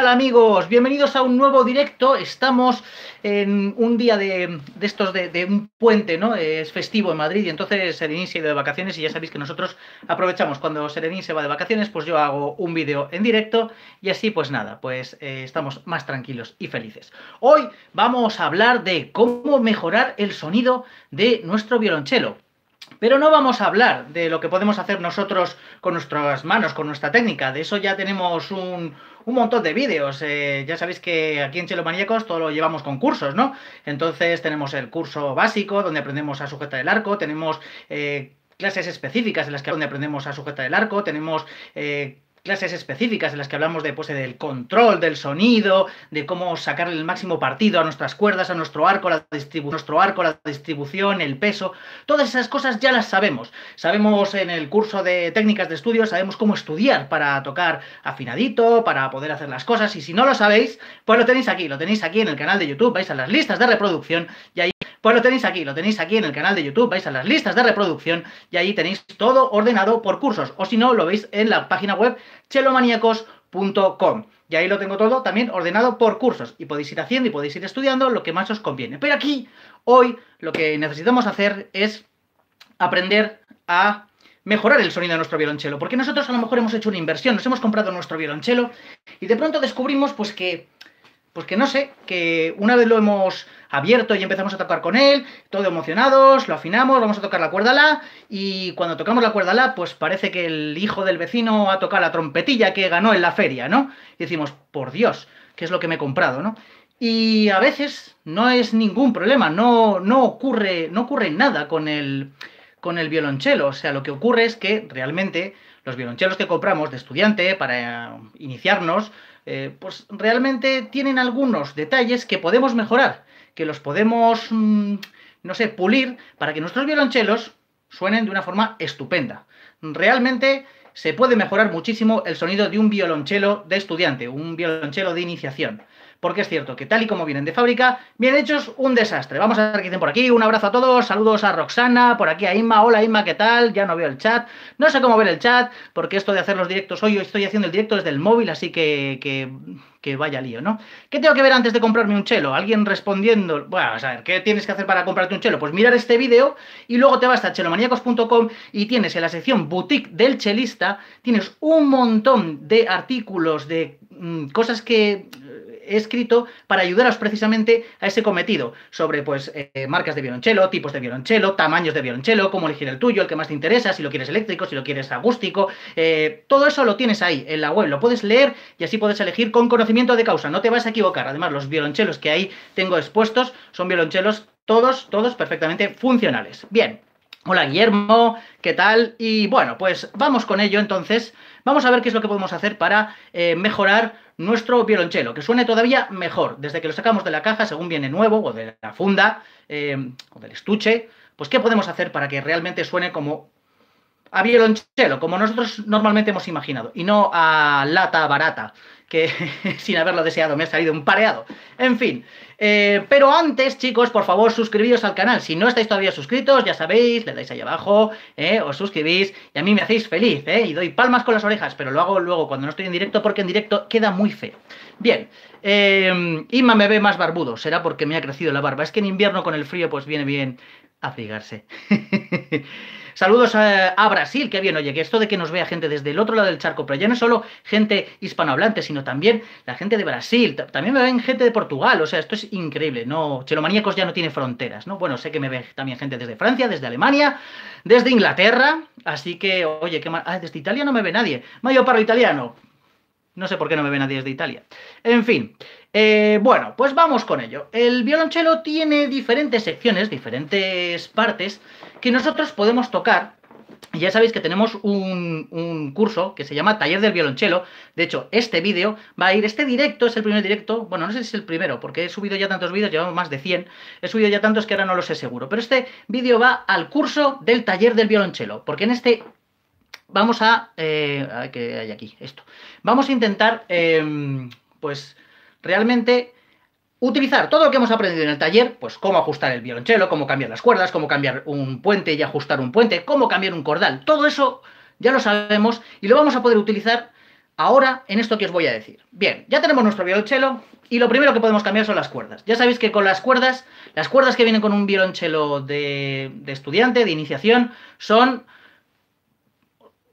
Hola amigos? Bienvenidos a un nuevo directo. Estamos en un día de, estos de, un puente, ¿no? Es festivo en Madrid y entonces Serenín se ha ido de vacaciones y ya sabéis que nosotros aprovechamos cuando Serenín se va de vacaciones, pues yo hago un vídeo en directo y así pues nada, pues eh, estamos más tranquilos y felices. Hoy vamos a hablar de cómo mejorar el sonido de nuestro violonchelo. Pero no vamos a hablar de lo que podemos hacer nosotros con nuestras manos, con nuestra técnica. De eso ya tenemos un, un montón de vídeos. Eh, ya sabéis que aquí en Chelomaníacos todo lo llevamos con cursos, ¿no? Entonces tenemos el curso básico donde aprendemos a sujetar el arco, tenemos eh, clases específicas en las que aprendemos a sujetar el arco, tenemos... Eh, clases específicas en las que hablamos de, pues, del control, del sonido, de cómo sacar el máximo partido a nuestras cuerdas, a nuestro arco, la nuestro arco, la distribución, el peso, todas esas cosas ya las sabemos. Sabemos en el curso de técnicas de estudio, sabemos cómo estudiar para tocar afinadito, para poder hacer las cosas, y si no lo sabéis, pues lo tenéis aquí, lo tenéis aquí en el canal de YouTube, vais a las listas de reproducción y ahí pues lo tenéis aquí, lo tenéis aquí en el canal de YouTube, vais a las listas de reproducción y ahí tenéis todo ordenado por cursos, o si no, lo veis en la página web chelomaníacos.com. Y ahí lo tengo todo también ordenado por cursos. Y podéis ir haciendo y podéis ir estudiando lo que más os conviene. Pero aquí, hoy, lo que necesitamos hacer es aprender a mejorar el sonido de nuestro violonchelo. Porque nosotros a lo mejor hemos hecho una inversión, nos hemos comprado nuestro violonchelo y de pronto descubrimos pues que que no sé, que una vez lo hemos abierto y empezamos a tocar con él, todo emocionados, lo afinamos, vamos a tocar la cuerda la, y cuando tocamos la cuerda la, pues parece que el hijo del vecino ha tocado la trompetilla que ganó en la feria, ¿no? Y decimos, por Dios, ¿qué es lo que me he comprado, no? Y a veces no es ningún problema, no, no, ocurre, no ocurre nada con el, con el violonchelo. O sea, lo que ocurre es que realmente los violonchelos que compramos de estudiante para iniciarnos eh, pues realmente tienen algunos detalles que podemos mejorar, que los podemos, mm, no sé, pulir para que nuestros violonchelos suenen de una forma estupenda. Realmente se puede mejorar muchísimo el sonido de un violonchelo de estudiante, un violonchelo de iniciación porque es cierto que tal y como vienen de fábrica, bien hechos, un desastre. Vamos a ver qué dicen por aquí. Un abrazo a todos, saludos a Roxana, por aquí a Inma. Hola Inma, ¿qué tal? Ya no veo el chat. No sé cómo ver el chat, porque esto de hacer los directos hoy, estoy haciendo el directo desde el móvil, así que, que, vaya lío, ¿no? ¿Qué tengo que ver antes de comprarme un chelo? Alguien respondiendo, bueno, a ver, ¿qué tienes que hacer para comprarte un chelo? Pues mirar este vídeo y luego te vas a chelomaníacos.com y tienes en la sección boutique del chelista, tienes un montón de artículos, de mm, cosas que escrito para ayudaros precisamente a ese cometido sobre pues eh, marcas de violonchelo, tipos de violonchelo, tamaños de violonchelo, cómo elegir el tuyo, el que más te interesa, si lo quieres eléctrico, si lo quieres acústico, eh, todo eso lo tienes ahí en la web, lo puedes leer y así puedes elegir con conocimiento de causa, no te vas a equivocar. Además, los violonchelos que ahí tengo expuestos son violonchelos todos, todos perfectamente funcionales. Bien, Hola Guillermo, ¿qué tal? Y bueno, pues vamos con ello entonces. Vamos a ver qué es lo que podemos hacer para eh, mejorar nuestro violonchelo, que suene todavía mejor. Desde que lo sacamos de la caja, según viene nuevo, o de la funda, em, o del estuche, pues ¿qué podemos hacer para que realmente suene como a violonchelo, como nosotros normalmente hemos imaginado, y no a lata barata? que sin haberlo deseado me ha salido un pareado. En fin, eh, pero antes, chicos, por favor, suscribíos al canal. Si no estáis todavía suscritos, ya sabéis, le dais ahí abajo, eh, os suscribís y a mí me hacéis feliz, eh, y doy palmas con las orejas, pero lo hago luego cuando no estoy en directo porque en directo queda muy feo. Bien, eh, Inma me ve más barbudo, será porque me ha crecido la barba. Es que en invierno con el frío pues viene bien abrigarse. Saludos eh, a, Brasil, qué bien, oye, que esto de que nos vea gente desde el otro lado del charco, pero ya no solo gente hispanohablante, sino también la gente de Brasil, también me ven gente de Portugal, o sea, esto es increíble, ¿no? Chelomaníacos ya no tiene fronteras, ¿no? Bueno, sé que me ve también gente desde Francia, desde Alemania, desde Inglaterra, así que, oye, qué mal... Ah, desde Italia no me ve nadie. Mayo paro Italiano, no sé por qué no me ve nadie desde Italia. En fin, eh, bueno, pues vamos con ello. El violonchelo tiene diferentes secciones, diferentes partes que nosotros podemos tocar. Ya sabéis que tenemos un, curso que se llama Taller del Violonchelo. De hecho, este vídeo va a ir, este directo es el primer directo, bueno, no sé si es el primero, porque he subido ya tantos vídeos, llevamos más de 100, he subido ya tantos que ahora no lo sé seguro, pero este vídeo va al curso del Taller del Violonchelo, porque en este vamos a... Eh, ¿Qué hay aquí? Esto. Vamos a intentar, em, pues, realmente utilizar todo lo que hemos aprendido en el taller, pues cómo ajustar el violonchelo, cómo cambiar las cuerdas, cómo cambiar un puente y ajustar un puente, cómo cambiar un cordal. Todo eso ya lo sabemos y lo vamos a poder utilizar ahora en esto que os voy a decir. Bien, ya tenemos nuestro violonchelo y lo primero que podemos cambiar son las cuerdas. Ya sabéis que con las cuerdas, las cuerdas que vienen con un violonchelo de estudiante, de iniciación, son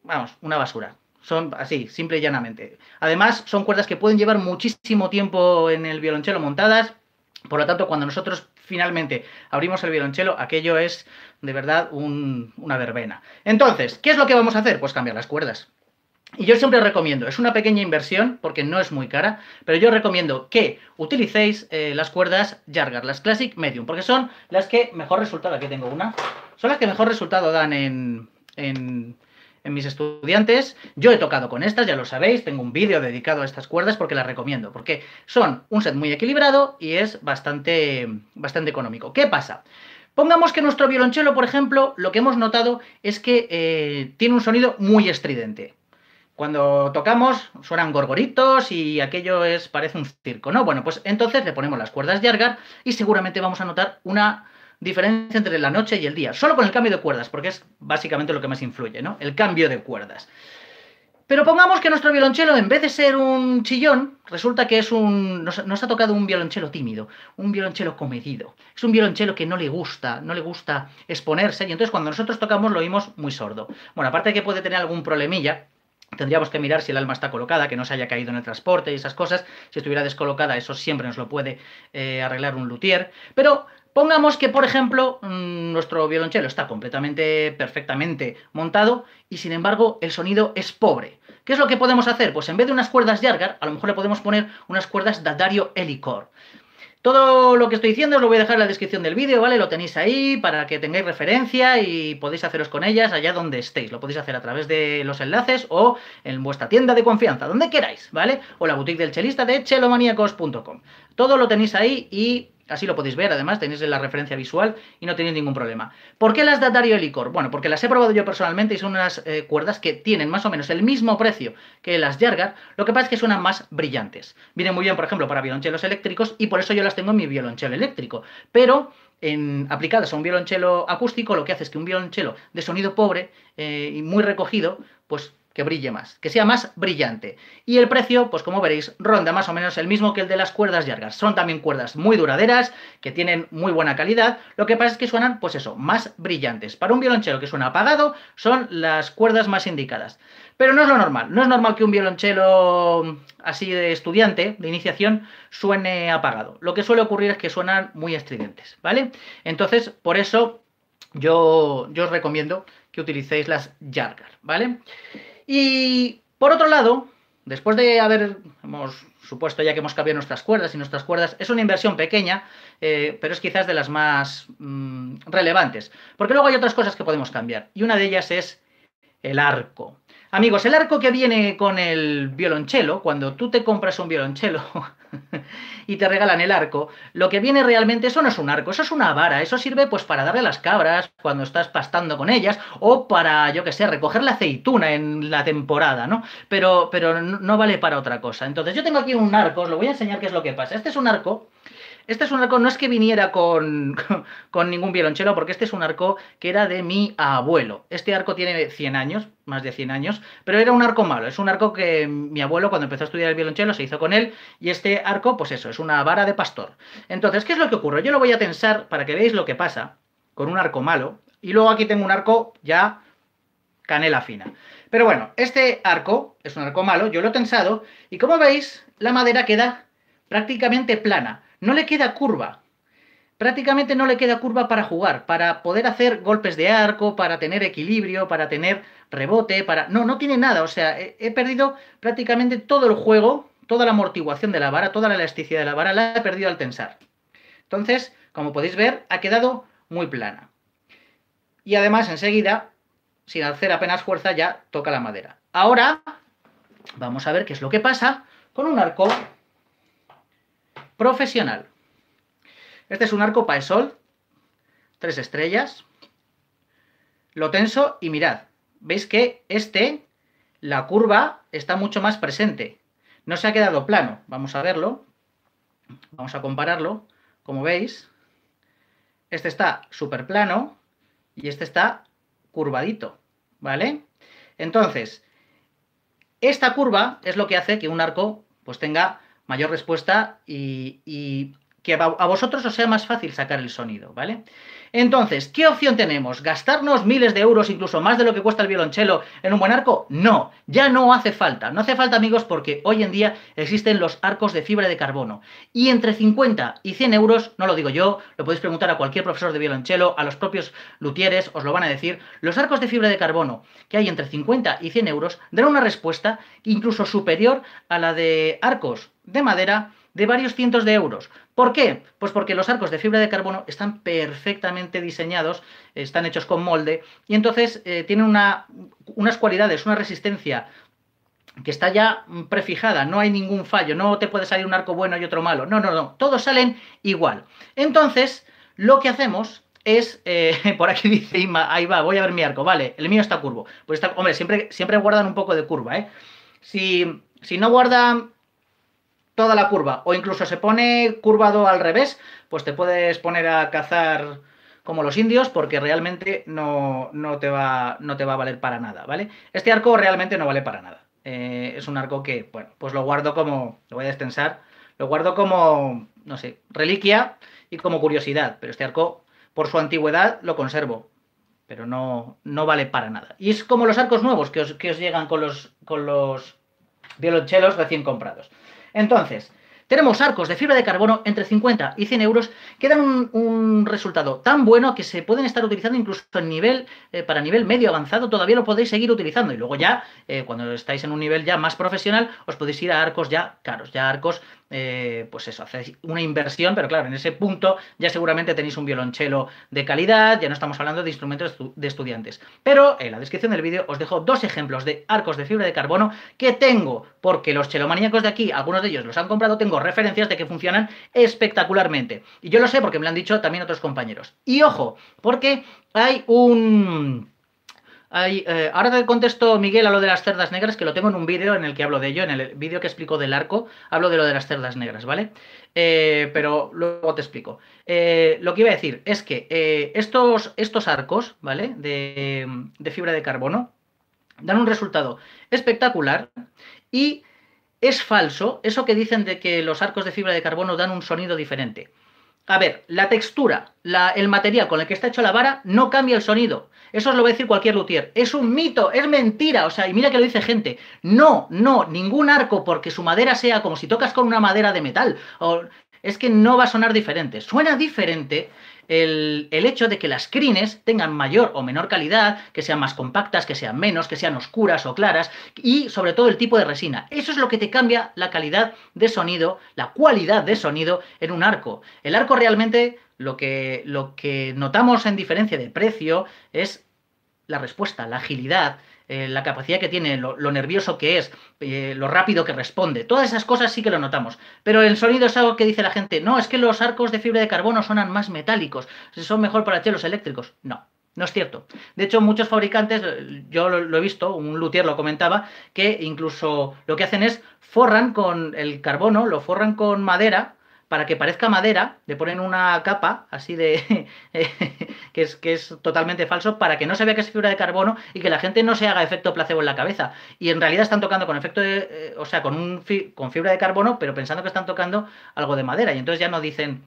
vamos, una basura. Son así, simple y llanamente. Además, son cuerdas que pueden llevar muchísimo tiempo en el violonchelo montadas. Por lo tanto, cuando nosotros finalmente abrimos el violonchelo, aquello es de verdad una verbena. Entonces, ¿qué es lo que vamos a hacer? Pues cambiar las cuerdas. Y yo siempre recomiendo, es una pequeña inversión porque no es muy cara, pero yo recomiendo que utilicéis eh, las cuerdas Jargar, las Classic Medium, porque son las que mejor resultado, aquí tengo una, son las que mejor resultado dan en, en mis estudiantes. Yo he tocado con estas, ya lo sabéis, tengo un vídeo dedicado a estas cuerdas porque las recomiendo, porque son un set muy equilibrado y es bastante, bastante económico. ¿Qué pasa? Pongamos que nuestro violonchelo, por ejemplo, lo que hemos notado es que eh, tiene un sonido muy estridente. Cuando tocamos suenan gorgoritos y aquello es parece un circo, ¿no? Bueno, pues entonces le ponemos las cuerdas de argar y seguramente vamos a notar una diferencia entre la noche y el día, solo con el cambio de cuerdas, porque es básicamente lo que más influye, ¿no? El cambio de cuerdas. Pero pongamos que nuestro violonchelo, en vez de ser un chillón, resulta que es un. Nos, ha tocado un violonchelo tímido, un violonchelo comedido. Es un violonchelo que no le gusta, no le gusta exponerse, y entonces cuando nosotros tocamos lo oímos muy sordo. Bueno, aparte de que puede tener algún problemilla, tendríamos que mirar si el alma está colocada, que no se haya caído en el transporte y esas cosas. Si estuviera descolocada, eso siempre nos lo puede eh, arreglar un luthier. Pero Pongamos que, por ejemplo, mm, nuestro violonchelo está completamente, perfectamente montado y sin embargo el sonido es pobre. ¿Qué es lo que podemos hacer? Pues en vez de unas cuerdas Yargar, a lo mejor le podemos poner unas cuerdas Daddario Helicor. Todo lo que estoy diciendo os lo voy a dejar en la descripción del vídeo, ¿vale? Lo tenéis ahí para que tengáis referencia y podéis haceros con ellas allá donde estéis. Lo podéis hacer a través de los enlaces o en vuestra tienda de confianza, donde queráis, ¿vale? O la boutique del chelista de chelomaníacos.com. Todo lo tenéis ahí y Así lo podéis ver, además, tenéis la referencia visual y no tenéis ningún problema. ¿Por qué las da Dario Licor? Bueno, porque las he probado yo personalmente y son unas eh, cuerdas que tienen más o menos el mismo precio que las Yargar, lo que pasa es que suenan más brillantes. Vienen muy bien, por ejemplo, para violonchelos eléctricos y por eso yo las tengo en mi violonchelo eléctrico. Pero en, aplicadas a un violonchelo acústico, lo que hace es que un violonchelo de sonido pobre eh, y muy recogido, pues que brille más, que sea más brillante. Y el precio, pues como veréis, ronda más o menos el mismo que el de las cuerdas yargas. Son también cuerdas muy duraderas, que tienen muy buena calidad, lo que pasa es que suenan, pues eso, más brillantes. Para un violonchelo que suena apagado, son las cuerdas más indicadas. Pero no es lo normal, no es normal que un violonchelo así de estudiante, de iniciación, suene apagado. Lo que suele ocurrir es que suenan muy estridentes, ¿vale? Entonces, por eso yo, yo os recomiendo que utilicéis las yargas. ¿vale? Y por otro lado, después de haber, hemos supuesto ya que hemos cambiado nuestras cuerdas y nuestras cuerdas, es una inversión pequeña, eh, pero es quizás de las más mm, relevantes. Porque luego hay otras cosas que podemos cambiar. Y una de ellas es el arco. Amigos, el arco que viene con el violonchelo, cuando tú te compras un violonchelo, y te regalan el arco, lo que viene realmente eso no es un arco, eso es una vara, eso sirve pues para darle a las cabras cuando estás pastando con ellas o para, yo que sé, recoger la aceituna en la temporada, ¿no? Pero, pero no vale para otra cosa. Entonces yo tengo aquí un arco, os lo voy a enseñar qué es lo que pasa. Este es un arco este es un arco, no es que viniera con, ningún violonchelo, porque este es un arco que era de mi abuelo. Este arco tiene 100 años, más de 100 años, pero era un arco malo. Es un arco que mi abuelo, cuando empezó a estudiar el violonchelo, se hizo con él. Y este arco, pues eso, es una vara de pastor. Entonces, ¿qué es lo que ocurre? Yo lo voy a tensar para que veáis lo que pasa con un arco malo. Y luego aquí tengo un arco ya canela fina. Pero bueno, este arco es un arco malo, yo lo he tensado, y como veis, la madera queda prácticamente plana. No le queda curva. Prácticamente no le queda curva para jugar, para poder hacer golpes de arco, para tener equilibrio, para tener rebote, para... No, no tiene nada. O sea, he, perdido prácticamente todo el juego, toda la amortiguación de la vara, toda la elasticidad de la vara, la he perdido al tensar. Entonces, como podéis ver, ha quedado muy plana. Y además, enseguida, sin hacer apenas fuerza, ya toca la madera. Ahora, vamos a ver qué es lo que pasa con un arco profesional. Este es un arco paesol, tres estrellas. Lo tenso y mirad, veis que este, la curva está mucho más presente. No se ha quedado plano. Vamos a verlo. Vamos a compararlo. Como veis, este está súper plano y este está curvadito. ¿Vale? Entonces, esta curva es lo que hace que un arco pues tenga mayor respuesta y, que a vosotros os sea más fácil sacar el sonido, ¿vale? Entonces, ¿qué opción tenemos? ¿Gastarnos miles de euros, incluso más de lo que cuesta el violonchelo, en un buen arco? No, ya no hace falta. No hace falta, amigos, porque hoy en día existen los arcos de fibra de carbono. Y entre 50 y 100 euros, no lo digo yo, lo podéis preguntar a cualquier profesor de violonchelo, a los propios luthieres, os lo van a decir, los arcos de fibra de carbono que hay entre 50 y 100 euros darán una respuesta incluso superior a la de arcos de madera de varios cientos de euros. ¿Por qué? Pues porque los arcos de fibra de carbono están perfectamente diseñados, están hechos con molde y entonces eh, tienen una, unas cualidades, una resistencia que está ya prefijada, no hay ningún fallo, no te puede salir un arco bueno y otro malo, no, no, no, todos salen igual. Entonces, lo que hacemos es, eh, por aquí dice ahí va, voy a ver mi arco, vale, el mío está curvo. Pues está, hombre, siempre, siempre guardan un poco de curva, ¿eh? Si, si no guardan toda la curva, o incluso se pone curvado al revés, pues te puedes poner a cazar como los indios, porque realmente no, te, va, no te va a valer para nada, ¿vale? Este arco realmente no vale para nada. Eh, es un arco que, bueno, pues lo guardo como, lo voy a extensar lo guardo como, no sé, reliquia y como curiosidad, pero este arco, por su antigüedad, lo conservo, pero no, no vale para nada. Y es como los arcos nuevos que os, que os llegan con los, con los violonchelos recién comprados. Entonces, tenemos arcos de fibra de carbono entre 50 y 100 euros que dan un, resultado tan bueno que se pueden estar utilizando incluso en nivel, eh, para nivel medio avanzado, todavía lo podéis seguir utilizando. Y luego ya, eh, cuando estáis en un nivel ya más profesional, os podéis ir a arcos ya caros, ya arcos eh, pues eso, hacéis una inversión, pero claro, en ese punto ya seguramente tenéis un violonchelo de calidad, ya no estamos hablando de instrumentos de estudiantes. Pero en la descripción del vídeo os dejo dos ejemplos de arcos de fibra de carbono que tengo, porque los chelomaníacos de aquí, algunos de ellos los han comprado, tengo referencias de que funcionan espectacularmente. Y yo lo sé porque me lo han dicho también otros compañeros. Y ojo, porque hay un eh, ahora te contesto, Miguel, a lo de las cerdas negras, que lo tengo en un vídeo en el que hablo de ello, en el vídeo que explico del arco, hablo de lo de las cerdas negras, ¿vale? Eh, pero luego te explico. Eh, lo que iba a decir es que estos, estos, arcos, ¿vale? de fibra de carbono dan un resultado espectacular y es falso eso que dicen de que los arcos de fibra de carbono dan un sonido diferente a ver, la textura, el material con el que está hecho la vara no cambia el sonido. Eso os lo va a decir cualquier luthier. Es un mito, es mentira. O sea, y mira que lo dice gente. No, no, ningún arco porque su madera sea como si tocas con una madera de metal. O, es que no va a sonar diferente. Suena diferente el, hecho de que las crines tengan mayor o menor calidad, que sean más compactas, que sean menos, que sean oscuras o claras, y sobre todo el tipo de resina. Eso es lo que te cambia la calidad de sonido, la cualidad de sonido en un arco. El arco realmente lo que, lo que notamos en diferencia de precio es la respuesta, la agilidad, eh, la capacidad que tiene, lo, nervioso que es, eh, lo rápido que responde. Todas esas cosas sí que lo notamos. Pero el sonido es algo que dice la gente, no, es que los arcos de fibra de carbono suenan más metálicos, son mejor para chelos eléctricos. No. No es cierto. De hecho, muchos fabricantes, eh, yo lo he visto, un luthier lo comentaba, que incluso lo que hacen es forran con el carbono, lo forran con madera para que parezca madera, le ponen una capa así de que, es, que es totalmente falso, para que no se vea que es fibra de carbono y que la gente no se haga efecto placebo en la cabeza. Y en realidad están tocando con efecto de, eh, o sea, con, un con fibra de carbono, pero pensando que están tocando algo de madera. Y entonces ya no dicen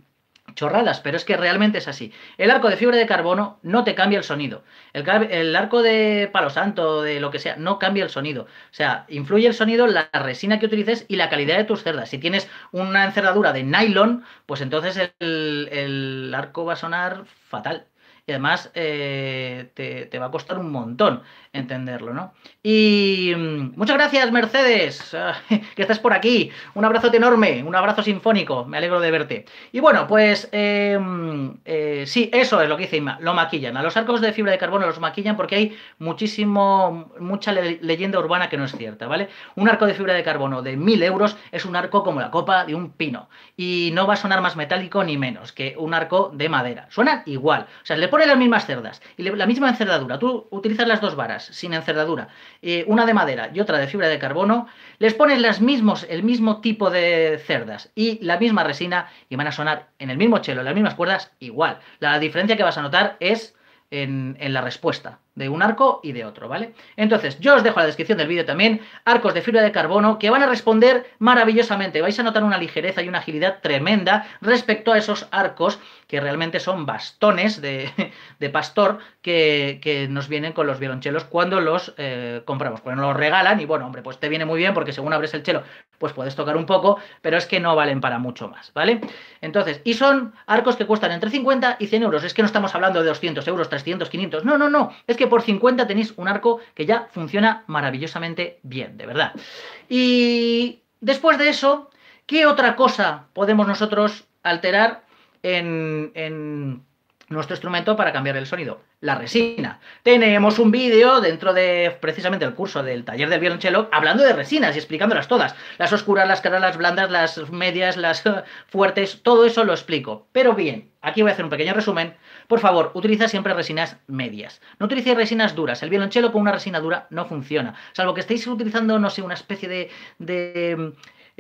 chorradas, pero es que realmente es así. El arco de fibra de carbono no te cambia el sonido. El, arco de palo santo, de lo que sea, no cambia el sonido. O sea, influye el sonido, la resina que utilices y la calidad de tus cerdas. Si tienes una encerradura de nylon, pues entonces el arco va a sonar fatal y además eh, te, va a costar un montón entenderlo, ¿no? Y mm, muchas gracias, Mercedes, ah, que estás por aquí. Un abrazo enorme, un abrazo sinfónico, me alegro de verte. Y bueno, pues eh, mm, eh, sí, eso es lo que hice. lo maquillan. A los arcos de fibra de carbono los maquillan porque hay muchísimo, mucha leyenda urbana que no es cierta, ¿vale? Un arco de fibra de carbono de 1000 euros es un arco como la copa de un pino y no va a sonar más metálico ni menos que un arco de madera. Suena igual, o sea, le pones las mismas cerdas y la misma encerradura tú utilizas las dos varas sin encerradura eh, una de madera y otra de fibra de carbono, les pones las mismos, el mismo tipo de cerdas y la misma resina y van a sonar en el mismo chelo, en las mismas cuerdas, igual. La diferencia que vas a notar es en, la respuesta de un arco y de otro, ¿vale? Entonces, yo os dejo en la descripción del vídeo también arcos de fibra de carbono que van a responder maravillosamente. Vais a notar una ligereza y una agilidad tremenda respecto a esos arcos que realmente son bastones de, pastor que, nos vienen con los violonchelos cuando los eh, compramos, compramos, nos los regalan y bueno, hombre, pues te viene muy bien porque según abres el chelo, pues puedes tocar un poco, pero es que no valen para mucho más, ¿vale? Entonces, y son arcos que cuestan entre 50 y 100 euros, es que no estamos hablando de 200 euros, 300, 500, no, no, no, es que por 50 tenéis un arco que ya funciona maravillosamente bien, de verdad. Y después de eso, ¿qué otra cosa podemos nosotros alterar en, nuestro instrumento para cambiar el sonido, la resina. Tenemos un vídeo dentro de precisamente el curso del taller del violonchelo hablando de resinas y explicándolas todas. Las oscuras, las caras, las blandas, las medias, las eh, fuertes, todo eso lo explico. Pero bien, aquí voy a hacer un pequeño resumen. Por favor, utiliza siempre resinas medias. No utilicéis resinas duras. El violonchelo con una resina dura no funciona. Salvo que estéis utilizando, no sé, una especie de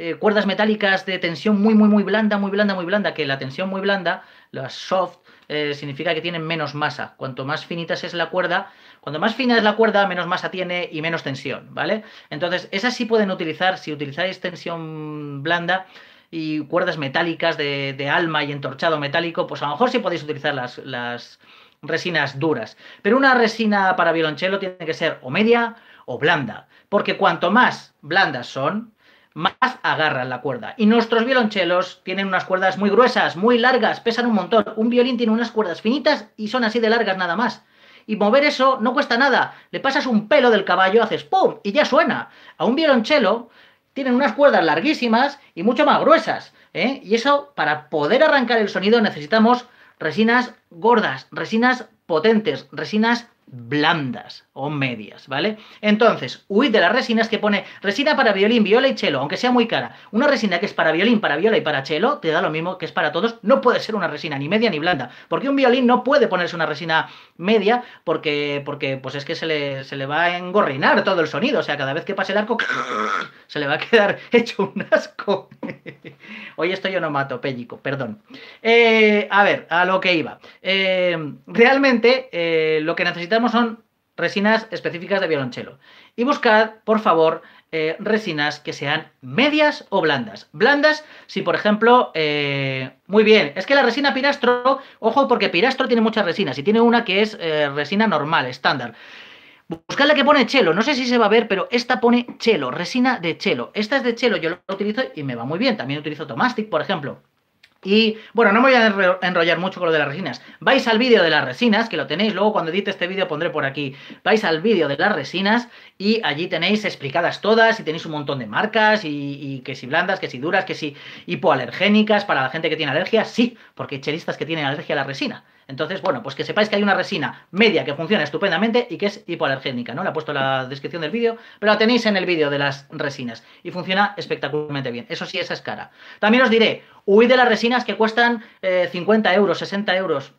eh, cuerdas metálicas de tensión muy, muy, muy blanda, muy blanda, muy blanda, que la tensión muy blanda, las soft, eh, significa que tienen menos masa. Cuanto más finitas es la cuerda, cuanto más fina es la cuerda, menos masa tiene y menos tensión, ¿vale? Entonces, esas sí pueden utilizar, si utilizáis tensión blanda, y cuerdas metálicas de, alma y entorchado metálico, pues a lo mejor sí podéis utilizar las, las, resinas duras. Pero una resina para violonchelo tiene que ser o media o blanda, porque cuanto más blandas son, más agarran la cuerda. Y nuestros violonchelos tienen unas cuerdas muy gruesas, muy largas, pesan un montón. Un violín tiene unas cuerdas finitas y son así de largas nada más. Y mover eso no cuesta nada. Le pasas un pelo del caballo, haces ¡pum! y ya suena. A un violonchelo tienen unas cuerdas larguísimas y mucho más gruesas. ¿eh? Y eso, para poder arrancar el sonido, necesitamos resinas gordas, resinas potentes, resinas blandas o medias, ¿vale? Entonces, huid de las resinas que pone resina para violín, viola y cello, aunque sea muy cara. Una resina que es para violín, para viola y para cello, te da lo mismo que es para todos, no puede ser una resina ni media ni blanda, porque un violín no puede ponerse una resina media porque, porque pues es que se le, va a engorrinar todo el sonido, o sea, cada vez que pase el arco se le va a quedar hecho un asco. Hoy estoy pellico perdón. Eh, a ver, a lo que iba. Eh, realmente eh, lo que necesitas son resinas específicas de violonchelo. Y buscad, por favor, eh, resinas que sean medias o blandas. Blandas, si por ejemplo, eh, muy bien, es que la resina pirastro, ojo porque pirastro tiene muchas resinas y tiene una que es eh, resina normal, estándar. Buscad la que pone chelo, no sé si se va a ver, pero esta pone chelo, resina de chelo. Esta es de chelo, yo lo utilizo y me va muy bien. También utilizo Tomastic, por ejemplo. Y bueno, no me voy a enrollar mucho con lo de las resinas. Vais al vídeo de las resinas, que lo tenéis, luego cuando edite este vídeo pondré por aquí. Vais al vídeo de las resinas y allí tenéis explicadas todas y tenéis un montón de marcas y, que si blandas, que si duras, que si hipoalergénicas, para la gente que tiene alergia, sí, porque hay chelistas que tienen alergia a la resina. Entonces, bueno, pues que sepáis que hay una resina media que funciona estupendamente y que es hipoalergénica, ¿no? La he puesto en la descripción del vídeo, pero la tenéis en el vídeo de las resinas y funciona espectacularmente bien. Eso sí, esa es cara. También os diré, huid de las resinas que cuestan 50 eh, euros, 60 euros.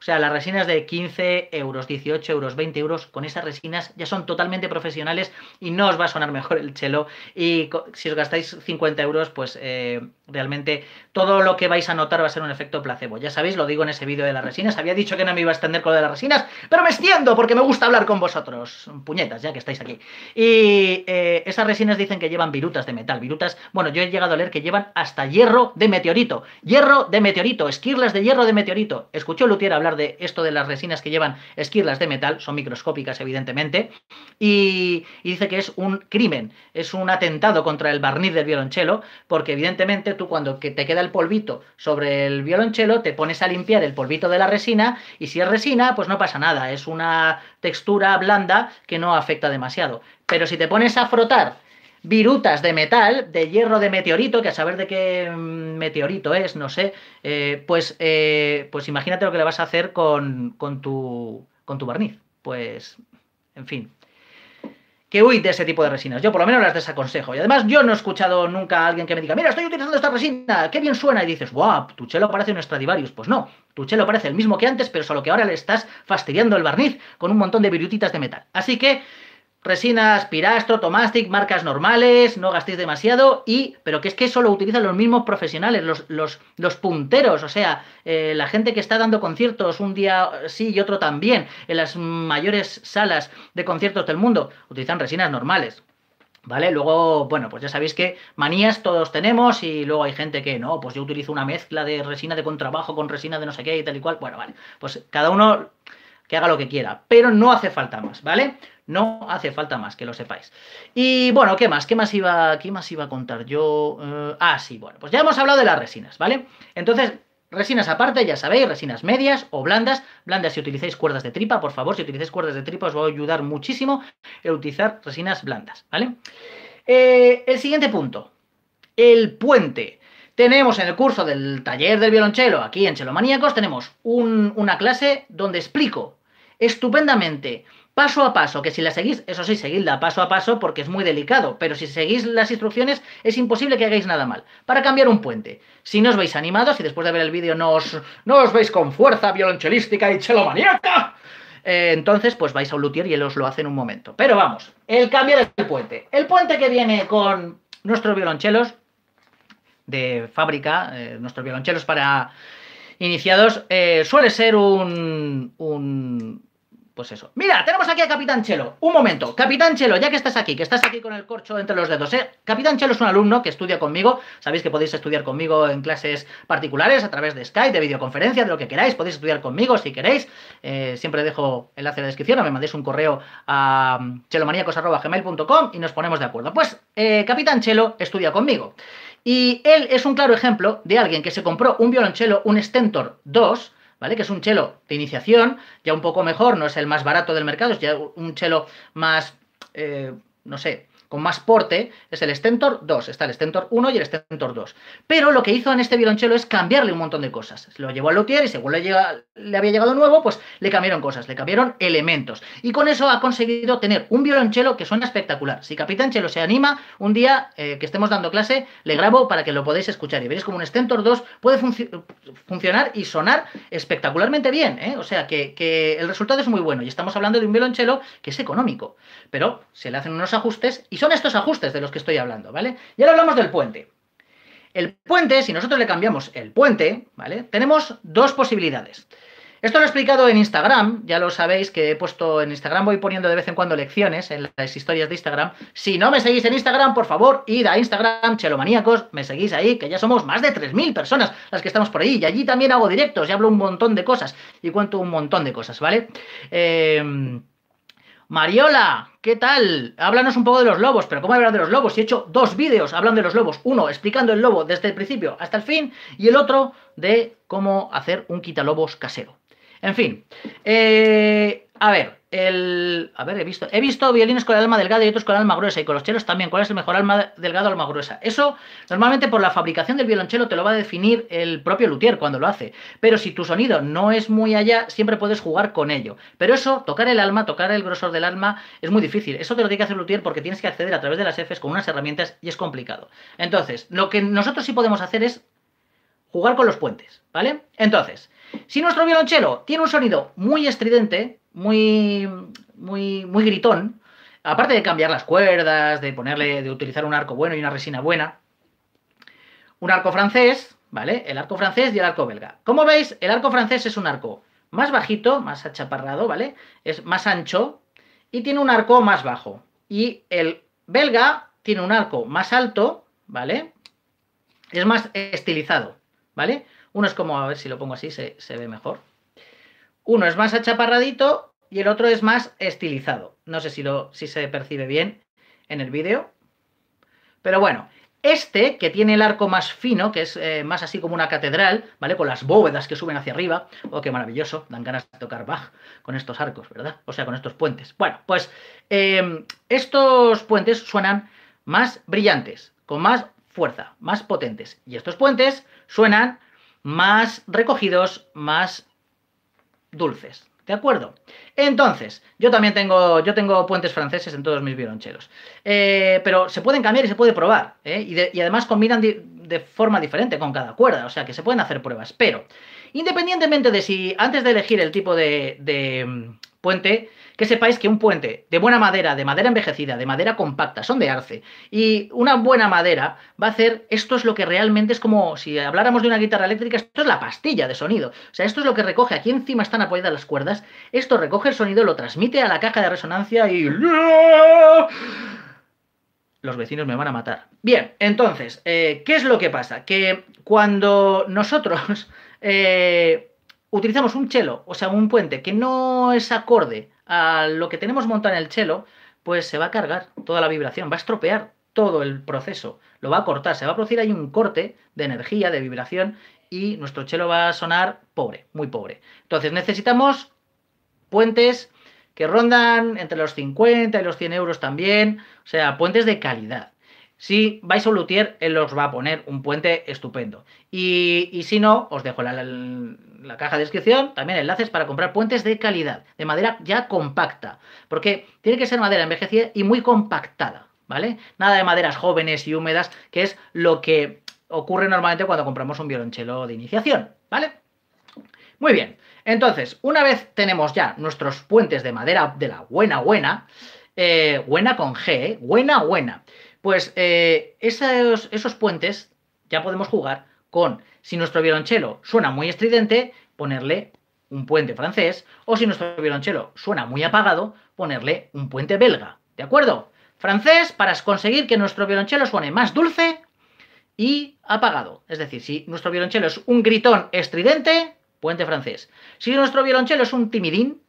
O sea, las resinas de 15 euros, 18 euros, 20 euros, con esas resinas ya son totalmente profesionales y no os va a sonar mejor el chelo. Y si os gastáis 50 euros, pues eh, realmente todo lo que vais a notar va a ser un efecto placebo. Ya sabéis, lo digo en ese vídeo de las resinas. Había dicho que no me iba a extender con lo de las resinas, pero me extiendo porque me gusta hablar con vosotros. Puñetas, ya que estáis aquí. Y eh, esas resinas dicen que llevan virutas de metal. Virutas, bueno, yo he llegado a leer que llevan hasta hierro de meteorito. Hierro de meteorito, esquirlas de hierro de meteorito. Escuchó Lutier hablar de esto de las resinas que llevan esquirlas de metal, son microscópicas evidentemente, y, dice que es un crimen, es un atentado contra el barniz del violonchelo, porque evidentemente tú cuando que te queda el polvito sobre el violonchelo, te pones a limpiar el polvito de la resina, y si es resina, pues no pasa nada, es una textura blanda que no afecta demasiado. Pero si te pones a frotar virutas de metal, de hierro de meteorito, que a saber de qué mm, meteorito es, no sé, eh, pues, eh, pues imagínate lo que le vas a hacer con, con, tu, con tu barniz. Pues, en fin. Que huid de ese tipo de resinas. Yo por lo menos las desaconsejo. Y además yo no he escuchado nunca a alguien que me diga, mira, estoy utilizando esta resina, qué bien suena. Y dices, guau, tu chelo parece un Stradivarius. Pues no, tu chelo parece el mismo que antes, pero solo que ahora le estás fastidiando el barniz con un montón de virutitas de metal. Así que resinas Pirastro, Tomastic, marcas normales, no gastéis demasiado y, pero que es que eso lo utilizan los mismos profesionales, los, los, punteros, o sea, eh, la gente que está dando conciertos un día sí y otro también en las mayores salas de conciertos del mundo, utilizan resinas normales. ¿Vale? Luego, bueno, pues ya sabéis que manías todos tenemos y luego hay gente que no, pues yo utilizo una mezcla de resina de contrabajo con resina de no sé qué y tal y cual. Bueno, vale, pues cada uno que haga lo que quiera, pero no hace falta más, ¿vale? No hace falta más que lo sepáis. Y bueno, ¿qué más? ¿Qué más iba, qué más iba a contar yo? Eh, ah, sí, bueno, pues ya hemos hablado de las resinas, ¿vale? Entonces, Resinas aparte, ya sabéis, resinas medias o blandas. Blandas si utilizáis cuerdas de tripa, por favor, si utilizáis cuerdas de tripa os va a ayudar muchísimo el utilizar resinas blandas, ¿vale? Eh, el siguiente punto, el puente. Tenemos en el curso del taller del violonchelo, aquí en Chelomaníacos, tenemos una clase donde explico estupendamente paso a paso, que si la seguís, eso sí, seguidla paso a paso porque es muy delicado, pero si seguís las instrucciones es imposible que hagáis nada mal. Para cambiar un puente, si no os veis animados y después de ver el vídeo no os, veis con fuerza violonchelística y chelo eh, entonces pues vais a un luthier y él os lo hace en un momento. Pero vamos, el cambio del puente. El puente que viene con nuestros violonchelos de fábrica, eh, nuestros violonchelos para iniciados, eh, suele ser un pues eso. Mira, tenemos aquí a Capitán Chelo. Un momento, Capitán Chelo, ya que estás aquí, que estás aquí con el corcho entre los dedos, ¿eh? Capitán Chelo es un alumno que estudia conmigo. Sabéis que podéis estudiar conmigo en clases particulares, a través de Skype, de videoconferencia, de lo que queráis. Podéis estudiar conmigo si queréis. Eh, siempre dejo enlace en la descripción o me mandéis un correo a mm, chelomaníacos.gmail.com y nos ponemos de acuerdo. Pues eh, Capitán Chelo estudia conmigo. Y él es un claro ejemplo de alguien que se compró un violonchelo, un Stentor 2, ¿vale? Que es un chelo de iniciación, ya un poco mejor, no es el más barato del mercado, es ya un chelo más, eh, no sé, con más porte es el Stentor 2. Está el Stentor 1 y el Stentor 2. Pero lo que hizo en este violonchelo es cambiarle un montón de cosas. Lo llevó al luthier y según le, le había llegado nuevo, pues le cambiaron cosas, le cambiaron elementos. Y con eso ha conseguido tener un violonchelo que suena espectacular. Si Capitán Chelo se anima, un día eh, que estemos dando clase, le grabo para que lo podáis escuchar y veréis como un Stentor 2 puede funcionar y sonar espectacularmente bien. ¿eh? O sea que, que el resultado es muy bueno y estamos hablando de un violonchelo que es económico. Pero se le hacen unos ajustes y son estos ajustes de los que estoy hablando, ¿vale? ya ahora hablamos del puente. El puente, si nosotros le cambiamos el puente, ¿vale? Tenemos dos posibilidades. Esto lo he explicado en Instagram, ya lo sabéis que he puesto en Instagram, voy poniendo de vez en cuando lecciones en las historias de Instagram. Si no me seguís en Instagram, por favor, id a Instagram, chelomaníacos, me seguís ahí, que ya somos más de 3.000 personas las que estamos por ahí. Y allí también hago directos y hablo un montón de cosas y cuento un montón de cosas, ¿vale? Eh, Mariola, ¿qué tal? Háblanos un poco de los lobos, pero ¿cómo hablar de los lobos? He hecho dos vídeos hablando de los lobos. Uno explicando el lobo desde el principio hasta el fin y el otro de cómo hacer un quitalobos casero. En fin, eh, a ver, el. A ver, he visto. He visto violines con el alma delgada y otros con el alma gruesa. Y con los chelos también. ¿Cuál es el mejor alma delgada o alma gruesa? Eso, normalmente por la fabricación del violonchelo, te lo va a definir el propio luthier cuando lo hace. Pero si tu sonido no es muy allá, siempre puedes jugar con ello. Pero eso, tocar el alma, tocar el grosor del alma, es muy difícil. Eso te lo tiene que hacer luthier porque tienes que acceder a través de las Fs con unas herramientas y es complicado. Entonces, lo que nosotros sí podemos hacer es jugar con los puentes. ¿Vale? Entonces. Si nuestro violonchelo tiene un sonido muy estridente, muy, muy, muy gritón, aparte de cambiar las cuerdas, de ponerle, de utilizar un arco bueno y una resina buena, un arco francés, ¿vale? El arco francés y el arco belga. Como veis, el arco francés es un arco más bajito, más achaparrado, ¿vale? Es más ancho y tiene un arco más bajo. Y el belga tiene un arco más alto, ¿vale? Es más estilizado, ¿vale? Uno es como, a ver si lo pongo así, se, se ve mejor. Uno es más achaparradito y el otro es más estilizado. No sé si, lo, si se percibe bien en el vídeo. Pero bueno, este, que tiene el arco más fino, que es eh, más así como una catedral, ¿vale? Con las bóvedas que suben hacia arriba. Oh, qué maravilloso. Dan ganas de tocar Bach con estos arcos, ¿verdad? O sea, con estos puentes. Bueno, pues eh, estos puentes suenan más brillantes, con más fuerza, más potentes. Y estos puentes suenan más recogidos, más dulces. ¿De acuerdo? Entonces, yo también tengo, yo tengo puentes franceses en todos mis violoncheros. Eh, pero se pueden cambiar y se puede probar. ¿eh? Y, además combinan de forma diferente con cada cuerda. O sea que se pueden hacer pruebas. Pero, independientemente de si antes de elegir el tipo de, puente, que sepáis que un puente de buena madera, de madera envejecida, de madera compacta, son de arce, y una buena madera va a hacer, esto es lo que realmente es como si habláramos de una guitarra eléctrica, esto es la pastilla de sonido, o sea, esto es lo que recoge, aquí encima están apoyadas las cuerdas, esto recoge el sonido, lo transmite a la caja de resonancia y... Los vecinos me van a matar. Bien, entonces, eh, ¿qué es lo que pasa? Que cuando nosotros... Eh, utilizamos un chelo, o sea, un puente que no es acorde a lo que tenemos montado en el chelo, pues se va a cargar toda la vibración, va a estropear todo el proceso, lo va a cortar, se va a producir ahí un corte de energía, de vibración, y nuestro chelo va a sonar pobre, muy pobre. Entonces necesitamos puentes que rondan entre los 50 y los 100 euros también, o sea, puentes de calidad. Si vais a un luthier, él os va a poner un puente estupendo. Y, si no, os dejo la, la, caja de descripción, también enlaces para comprar puentes de calidad, de madera ya compacta, porque tiene que ser madera envejecida y muy compactada, ¿vale? Nada de maderas jóvenes y húmedas, que es lo que ocurre normalmente cuando compramos un violonchelo de iniciación, ¿vale? Muy bien, entonces, una vez tenemos ya nuestros puentes de madera de la buena, buena, eh, buena con G, eh, buena, buena. Pues eh, esos, esos puentes ya podemos jugar con, si nuestro violonchelo suena muy estridente, ponerle un puente francés, o si nuestro violonchelo suena muy apagado, ponerle un puente belga. ¿De acuerdo? Francés para conseguir que nuestro violonchelo suene más dulce y apagado. Es decir, si nuestro violonchelo es un gritón estridente, puente francés. Si nuestro violonchelo es un timidín,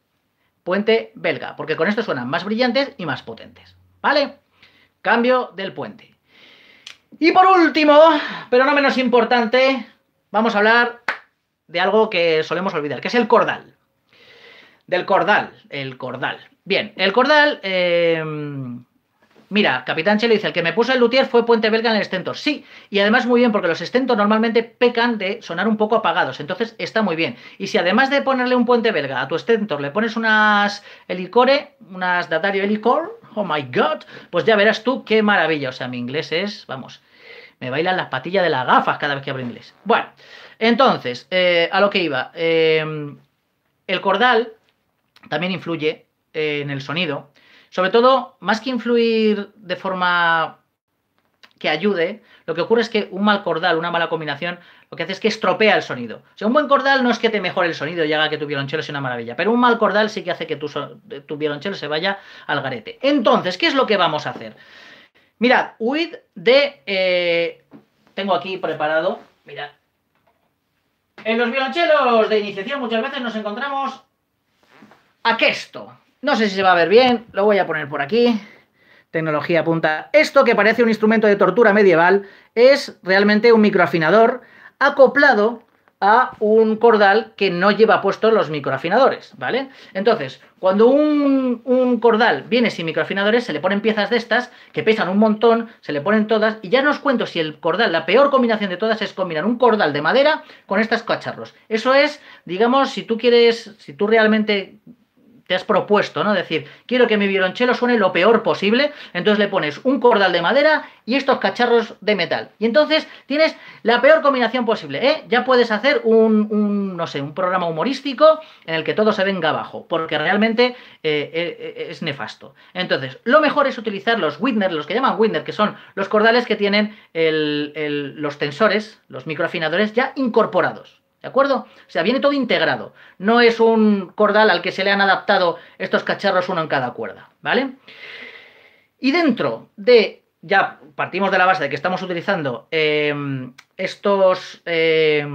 puente belga, porque con esto suenan más brillantes y más potentes. ¿Vale? Cambio del puente. Y por último, pero no menos importante, vamos a hablar de algo que solemos olvidar, que es el cordal. Del cordal, el cordal. Bien, el cordal... Eh, mira, Capitán Chelo dice, el que me puso el luthier fue Puente Belga en el Stentor. Sí, y además muy bien, porque los Stentor normalmente pecan de sonar un poco apagados, entonces está muy bien. Y si además de ponerle un Puente Belga a tu Stentor le pones unas helicore, unas datario helicore, oh my god, pues ya verás tú qué maravilla. O sea, mi inglés es, vamos, me bailan las patillas de las gafas cada vez que hablo inglés. Bueno, entonces, eh, a lo que iba. Eh, el cordal también influye eh, en el sonido. Sobre todo, más que influir de forma que ayude, lo que ocurre es que un mal cordal, una mala combinación, lo que hace es que estropea el sonido. O sea, un buen cordal no es que te mejore el sonido y haga que tu violonchelo sea una maravilla, pero un mal cordal sí que hace que tu, violonchelo se vaya al garete. Entonces, ¿qué es lo que vamos a hacer? Mirad, huid de... Eh, tengo aquí preparado, mirad. En los violonchelos de iniciación muchas veces nos encontramos a esto. No sé si se va a ver bien, lo voy a poner por aquí. Tecnología punta. Esto que parece un instrumento de tortura medieval es realmente un microafinador acoplado a un cordal que no lleva puestos los microafinadores, ¿vale? Entonces, cuando un, cordal viene sin microafinadores, se le ponen piezas de estas que pesan un montón, se le ponen todas, y ya no os cuento si el cordal, la peor combinación de todas es combinar un cordal de madera con estas cacharros. Eso es, digamos, si tú quieres, si tú realmente te has propuesto, ¿no? Decir, quiero que mi violonchelo suene lo peor posible, entonces le pones un cordal de madera y estos cacharros de metal. Y entonces tienes la peor combinación posible, ¿eh? Ya puedes hacer un, no sé, un programa humorístico en el que todo se venga abajo, porque realmente eh, eh, eh, es nefasto. Entonces, lo mejor es utilizar los Widner, los que llaman Widner, que son los cordales que tienen los tensores, los microafinadores ya incorporados. ¿De acuerdo? O sea, viene todo integrado. No es un cordal al que se le han adaptado estos cacharros uno en cada cuerda, ¿vale? Y dentro de, ya partimos de la base de que estamos utilizando eh, estos, eh,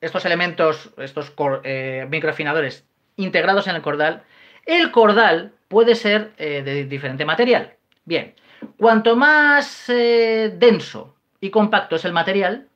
estos elementos, estos eh, microafinadores integrados en el cordal, el cordal puede ser eh, de diferente material. Bien, cuanto más denso y compacto es el material,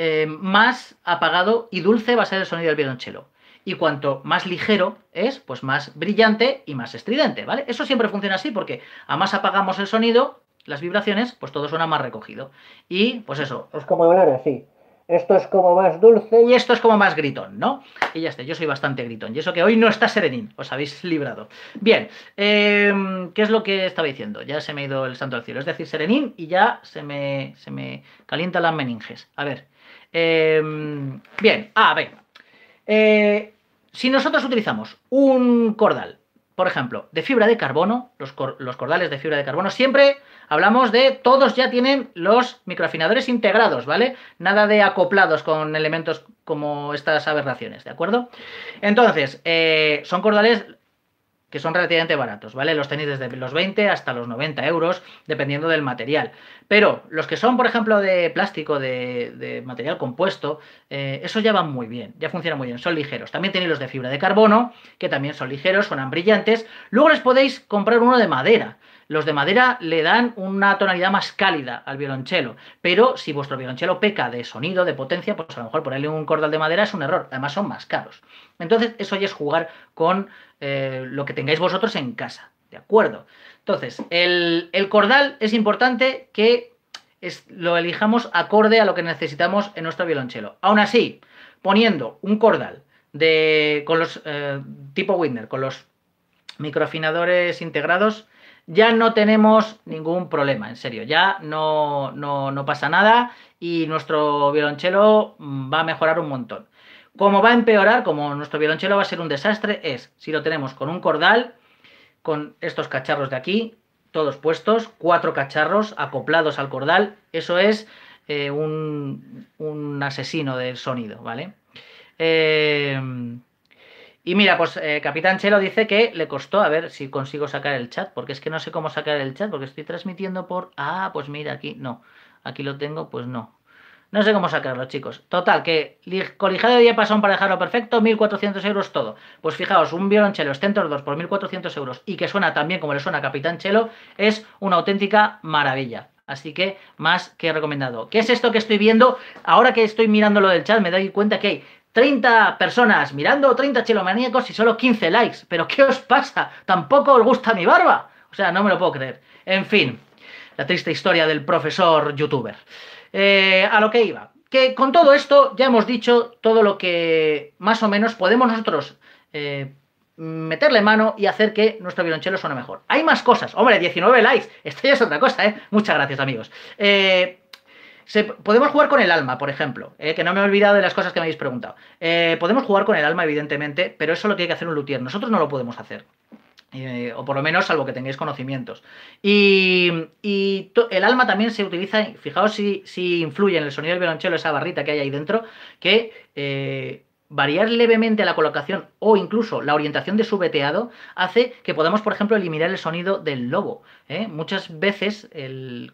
eh, más apagado y dulce va a ser el sonido del violonchelo. Y cuanto más ligero es, pues más brillante y más estridente, ¿vale? Eso siempre funciona así porque a más apagamos el sonido, las vibraciones, pues todo suena más recogido. Y pues eso. Es como hablar así. Esto es como más dulce. Y esto es como más gritón, ¿no? Y ya está, yo soy bastante gritón. Y eso que hoy no está serenín, os habéis librado. Bien, eh, ¿qué es lo que estaba diciendo? Ya se me ha ido el santo al cielo. Es decir, serenín y ya se me, se me calientan las meninges. A ver. Em, bien, a ah, ver. Eh, si nosotros utilizamos un cordal, por ejemplo, de fibra de carbono, los, cordales de fibra de carbono, siempre hablamos de todos ya tienen los microafinadores integrados, ¿vale? Nada de acoplados con elementos como estas aberraciones, ¿de acuerdo? Entonces, eh, son cordales que son relativamente baratos, ¿vale? Los tenéis desde los 20 hasta los 90 euros, dependiendo del material. Pero los que son, por ejemplo, de plástico, de, material compuesto, eh, eso ya van muy bien, ya funciona muy bien, son ligeros. También tenéis los de fibra de carbono, que también son ligeros, son brillantes. Luego les podéis comprar uno de madera. Los de madera le dan una tonalidad más cálida al violonchelo, pero si vuestro violonchelo peca de sonido, de potencia, pues a lo mejor ponerle un cordal de madera es un error, además son más caros. Entonces, eso ya es jugar con eh, lo que tengáis vosotros en casa. ¿De acuerdo? Entonces, el, cordal es importante que lo elijamos acorde a lo que necesitamos en nuestro violonchelo. Aún así, poniendo un cordal de, con los eh, tipo Winder, con los microafinadores integrados, ya no tenemos ningún problema, en serio, ya no, no, no pasa nada y nuestro violonchelo mm, va a mejorar un montón. Como va a empeorar, como nuestro violonchelo va a ser un desastre, es si lo tenemos con un cordal, con estos cacharros de aquí, todos puestos, cuatro cacharros acoplados al cordal, eso es eh, un, asesino del sonido, ¿vale? Eh, y mira, pues eh, Capitán Chelo dice que le costó, a ver si consigo sacar el chat, porque es que no sé cómo sacar el chat, porque estoy transmitiendo por... Ah, pues mira, aquí no, aquí lo tengo, pues no, no sé cómo sacarlo, chicos. Total, que colijado de pasón para dejarlo perfecto, 1.400 euros todo. Pues fijaos, un violonchelo Stentor 2 por 1.400 euros y que suena tan bien como le suena Capitán Chelo, es una auténtica maravilla. Así que más que recomendado. ¿Qué es esto que estoy viendo? Ahora que estoy mirando lo del chat, me doy cuenta que hay 30 personas mirando, 30 chelomaníacos y solo 15 likes. ¿Pero qué os pasa? ¿Tampoco os gusta mi barba? O sea, no me lo puedo creer. En fin, la triste historia del profesor youtuber. Eh, a lo que iba. Que con todo esto ya hemos dicho todo lo que más o menos podemos nosotros eh, meterle mano y hacer que nuestro violonchelo suene mejor. Hay más cosas. Hombre, 19 likes. Esto ya es otra cosa, ¿eh? Muchas gracias, amigos. podemos jugar con el alma, por ejemplo, que no me he olvidado de las cosas que me habéis preguntado. podemos jugar con el alma, evidentemente, pero eso lo tiene que hacer un luthier. Nosotros no lo podemos hacer. Eh, o por lo menos salvo que tengáis conocimientos. Y, el alma también se utiliza, fijaos si, influye en el sonido del violonchelo esa barrita que hay ahí dentro, que eh, variar levemente la colocación o incluso la orientación de su veteado hace que podamos, por ejemplo, eliminar el sonido del lobo. ¿eh? Muchas veces,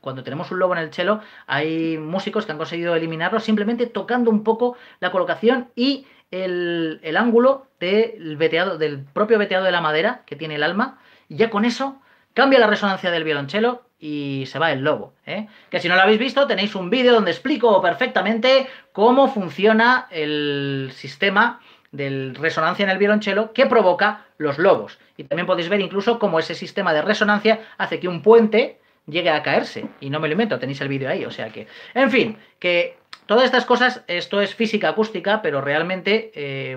cuando tenemos un lobo en el chelo, hay músicos que han conseguido eliminarlo simplemente tocando un poco la colocación y el, ángulo del, veteado, del propio veteado de la madera que tiene el alma, y ya con eso cambia la resonancia del violonchelo y se va el lobo. ¿eh? Que si no lo habéis visto, tenéis un vídeo donde explico perfectamente cómo funciona el sistema de resonancia en el violonchelo que provoca los lobos. Y también podéis ver incluso cómo ese sistema de resonancia hace que un puente llegue a caerse. Y no me lo invento, tenéis el vídeo ahí, o sea que... En fin, que todas estas cosas, esto es física acústica, pero realmente, eh,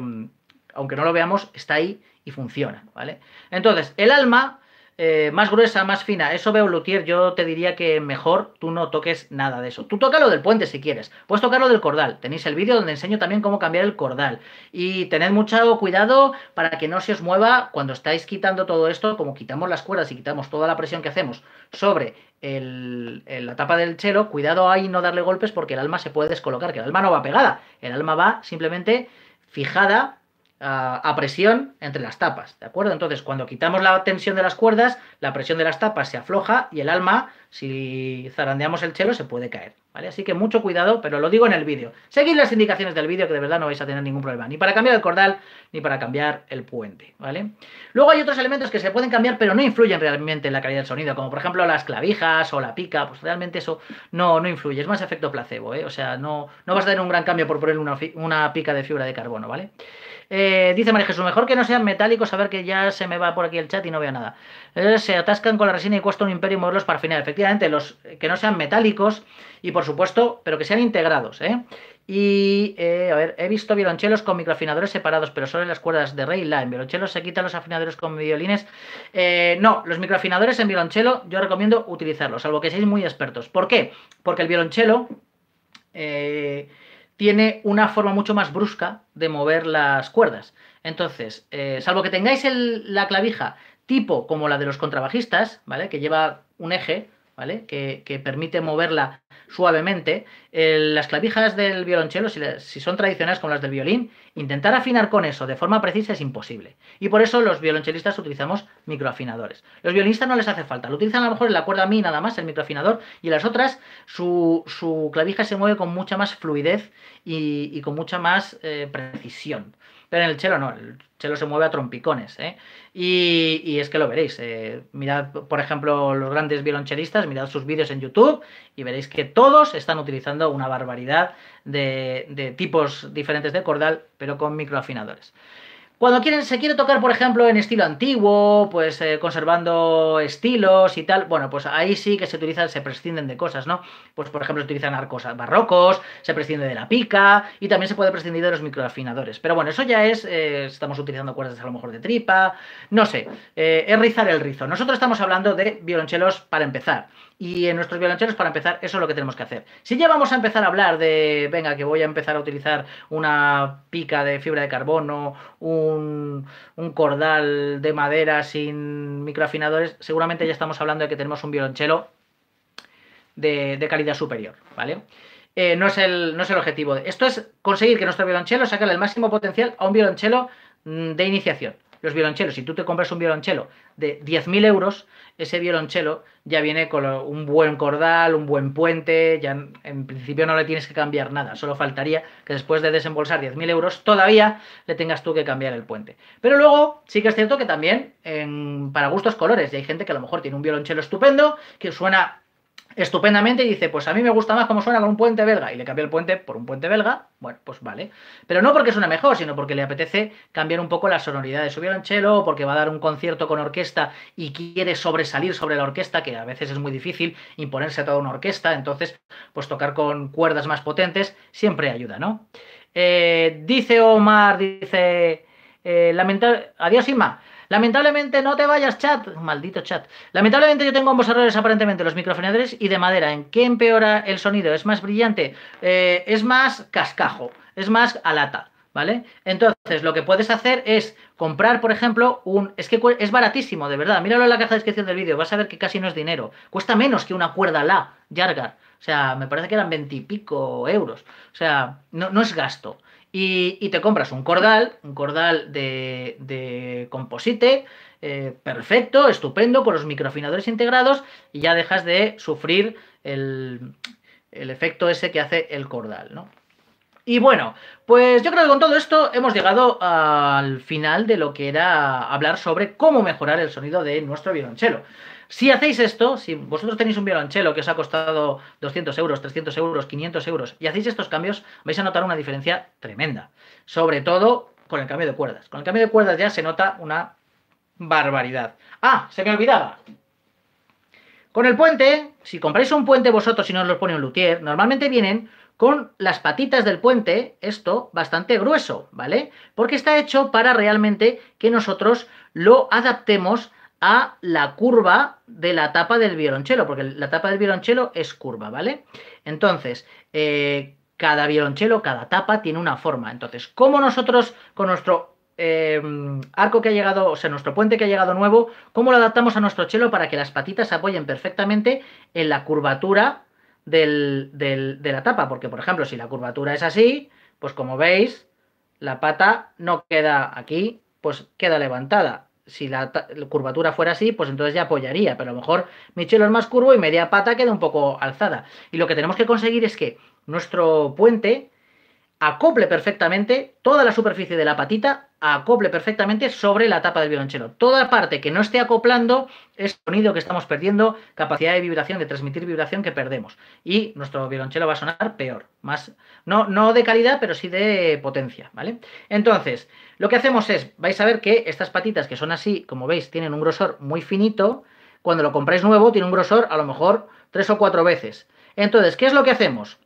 aunque no lo veamos, está ahí y funciona, ¿vale? Entonces, el alma eh, más gruesa, más fina. Eso veo, Lutier, yo te diría que mejor tú no toques nada de eso. Tú toca lo del puente si quieres. Puedes tocar lo del cordal. Tenéis el vídeo donde enseño también cómo cambiar el cordal. Y tened mucho cuidado para que no se os mueva cuando estáis quitando todo esto, como quitamos las cuerdas y quitamos toda la presión que hacemos sobre la tapa del chelo. Cuidado ahí no darle golpes porque el alma se puede descolocar, que el alma no va pegada. El alma va simplemente fijada a presión entre las tapas, ¿de acuerdo? Entonces, cuando quitamos la tensión de las cuerdas, la presión de las tapas se afloja y el alma, si zarandeamos el chelo, se puede caer. ¿vale? Así que mucho cuidado, pero lo digo en el vídeo. Seguid las indicaciones del vídeo que de verdad no vais a tener ningún problema, ni para cambiar el cordal, ni para cambiar el puente. ¿vale? Luego hay otros elementos que se pueden cambiar, pero no influyen realmente en la calidad del sonido, como por ejemplo las clavijas o la pica, pues realmente eso no, no influye, es más efecto placebo, ¿eh? o sea, no, no vas a tener un gran cambio por poner una, pica de fibra de carbono, ¿vale? Eh, dice María Jesús, mejor que no sean metálicos, a ver que ya se me va por aquí el chat y no veo nada. Es eh, se atascan con la resina y cuesta un imperio moverlos para afinar. Efectivamente, los que no sean metálicos y por supuesto, pero que sean integrados. ¿eh? Y, eh, a ver, he visto violonchelos con microafinadores separados, pero solo en las cuerdas de la En violonchelos se quitan los afinadores con violines. Eh, no, los microafinadores en violonchelo yo recomiendo utilizarlos, salvo que seáis muy expertos. ¿Por qué? Porque el violonchelo eh, tiene una forma mucho más brusca de mover las cuerdas. Entonces, salvo que tengáis la clavija tipo como la de los contrabajistas, ¿vale? Que lleva un eje, ¿vale? Que, permite moverla suavemente. las clavijas del violonchelo, si, son tradicionales como las del violín, intentar afinar con eso de forma precisa es imposible. Y por eso los violonchelistas utilizamos microafinadores. Los violinistas no les hace falta, lo utilizan a lo mejor en la cuerda mi nada más, el microafinador, y las otras, su, clavija se mueve con mucha más fluidez y, con mucha más eh, precisión. Pero en el chelo no, el chelo se mueve a trompicones. ¿eh? Y, y, es que lo veréis. Eh, mirad, por ejemplo, los grandes violonchelistas, mirad sus vídeos en YouTube y veréis que todos están utilizando una barbaridad de, de tipos diferentes de cordal, pero con microafinadores. Cuando quieren, se quiere tocar, por ejemplo, en estilo antiguo, pues eh, conservando estilos y tal, bueno, pues ahí sí que se utilizan, se prescinden de cosas, ¿no? Pues, por ejemplo, se utilizan arcos barrocos, se prescinde de la pica y también se puede prescindir de los microafinadores. Pero bueno, eso ya es, eh, estamos utilizando cuerdas a lo mejor de tripa, no sé, eh, es rizar el rizo. Nosotros estamos hablando de violonchelos para empezar. Y en nuestros violonchelos, para empezar, eso es lo que tenemos que hacer. Si ya vamos a empezar a hablar de, venga, que voy a empezar a utilizar una pica de fibra de carbono, un, cordal de madera sin microafinadores, seguramente ya estamos hablando de que tenemos un violonchelo de, calidad superior, ¿vale? Eh, no, es el, no es el objetivo. Esto es conseguir que nuestro violonchelo saque el máximo potencial a un violonchelo mm, de iniciación los violonchelos. Si tú te compras un violonchelo de 10.000 euros, ese violonchelo ya viene con un buen cordal, un buen puente, ya en principio no le tienes que cambiar nada, solo faltaría que después de desembolsar 10.000 euros todavía le tengas tú que cambiar el puente. Pero luego sí que es cierto que también en, para gustos colores, y hay gente que a lo mejor tiene un violonchelo estupendo, que suena estupendamente y dice, pues a mí me gusta más como suena con un puente belga. Y le cambió el puente por un puente belga, bueno, pues vale. Pero no porque suena mejor, sino porque le apetece cambiar un poco la sonoridad de su violonchelo, porque va a dar un concierto con orquesta y quiere sobresalir sobre la orquesta, que a veces es muy difícil imponerse a toda una orquesta, entonces, pues tocar con cuerdas más potentes siempre ayuda, ¿no? Eh, dice Omar, dice... Eh, lamentable. Adiós, Inma. Lamentablemente no te vayas, chat. Maldito chat. Lamentablemente yo tengo ambos errores aparentemente, los microfonadores y de madera. ¿En qué empeora el sonido? ¿Es más brillante? Eh, es más cascajo, es más a lata. ¿Vale? Entonces, lo que puedes hacer es comprar, por ejemplo, un... Es que es baratísimo, de verdad. Míralo en la caja de descripción del vídeo, vas a ver que casi no es dinero. Cuesta menos que una cuerda la Yargar. O sea, me parece que eran veintipico euros. O sea, no, no es gasto. Y, te compras un cordal, un cordal de, composite, eh, perfecto, estupendo, con los microfinadores integrados, y ya dejas de sufrir el, el efecto ese que hace el cordal, ¿no? Y bueno, pues yo creo que con todo esto hemos llegado al final de lo que era hablar sobre cómo mejorar el sonido de nuestro violonchelo. Si hacéis esto, si vosotros tenéis un violonchelo que os ha costado 200 euros, 300 euros, 500 euros, y hacéis estos cambios, vais a notar una diferencia tremenda. Sobre todo con el cambio de cuerdas. Con el cambio de cuerdas ya se nota una barbaridad. Ah, se me olvidaba. Con el puente, si compráis un puente vosotros y no os lo pone un luthier, normalmente vienen con las patitas del puente, esto bastante grueso, ¿vale? Porque está hecho para realmente que nosotros lo adaptemos a la curva de la tapa del violonchelo, porque la tapa del violonchelo es curva, ¿vale? Entonces, eh, cada violonchelo, cada tapa tiene una forma. Entonces, ¿cómo nosotros con nuestro eh, arco que ha llegado, o sea, nuestro puente que ha llegado nuevo, cómo lo adaptamos a nuestro chelo para que las patitas se apoyen perfectamente en la curvatura de la tapa? Porque, por ejemplo, si la curvatura es así, pues como veis, la pata no queda aquí, pues queda levantada si la, curvatura fuera así, pues entonces ya apoyaría, pero a lo mejor mi chelo es más curvo y media pata queda un poco alzada. Y lo que tenemos que conseguir es que nuestro puente acople perfectamente toda la superficie de la patita, acople perfectamente sobre la tapa del violonchelo. Toda parte que no esté acoplando es sonido que estamos perdiendo, capacidad de vibración, de transmitir vibración que perdemos. Y nuestro violonchelo va a sonar peor, más no, no de calidad, pero sí de potencia, ¿vale? Entonces, lo que hacemos es, vais a ver que estas patitas que son así, como veis, tienen un grosor muy finito, cuando lo compráis nuevo tiene un grosor a lo mejor tres o cuatro veces. Entonces, ¿qué es lo que hacemos?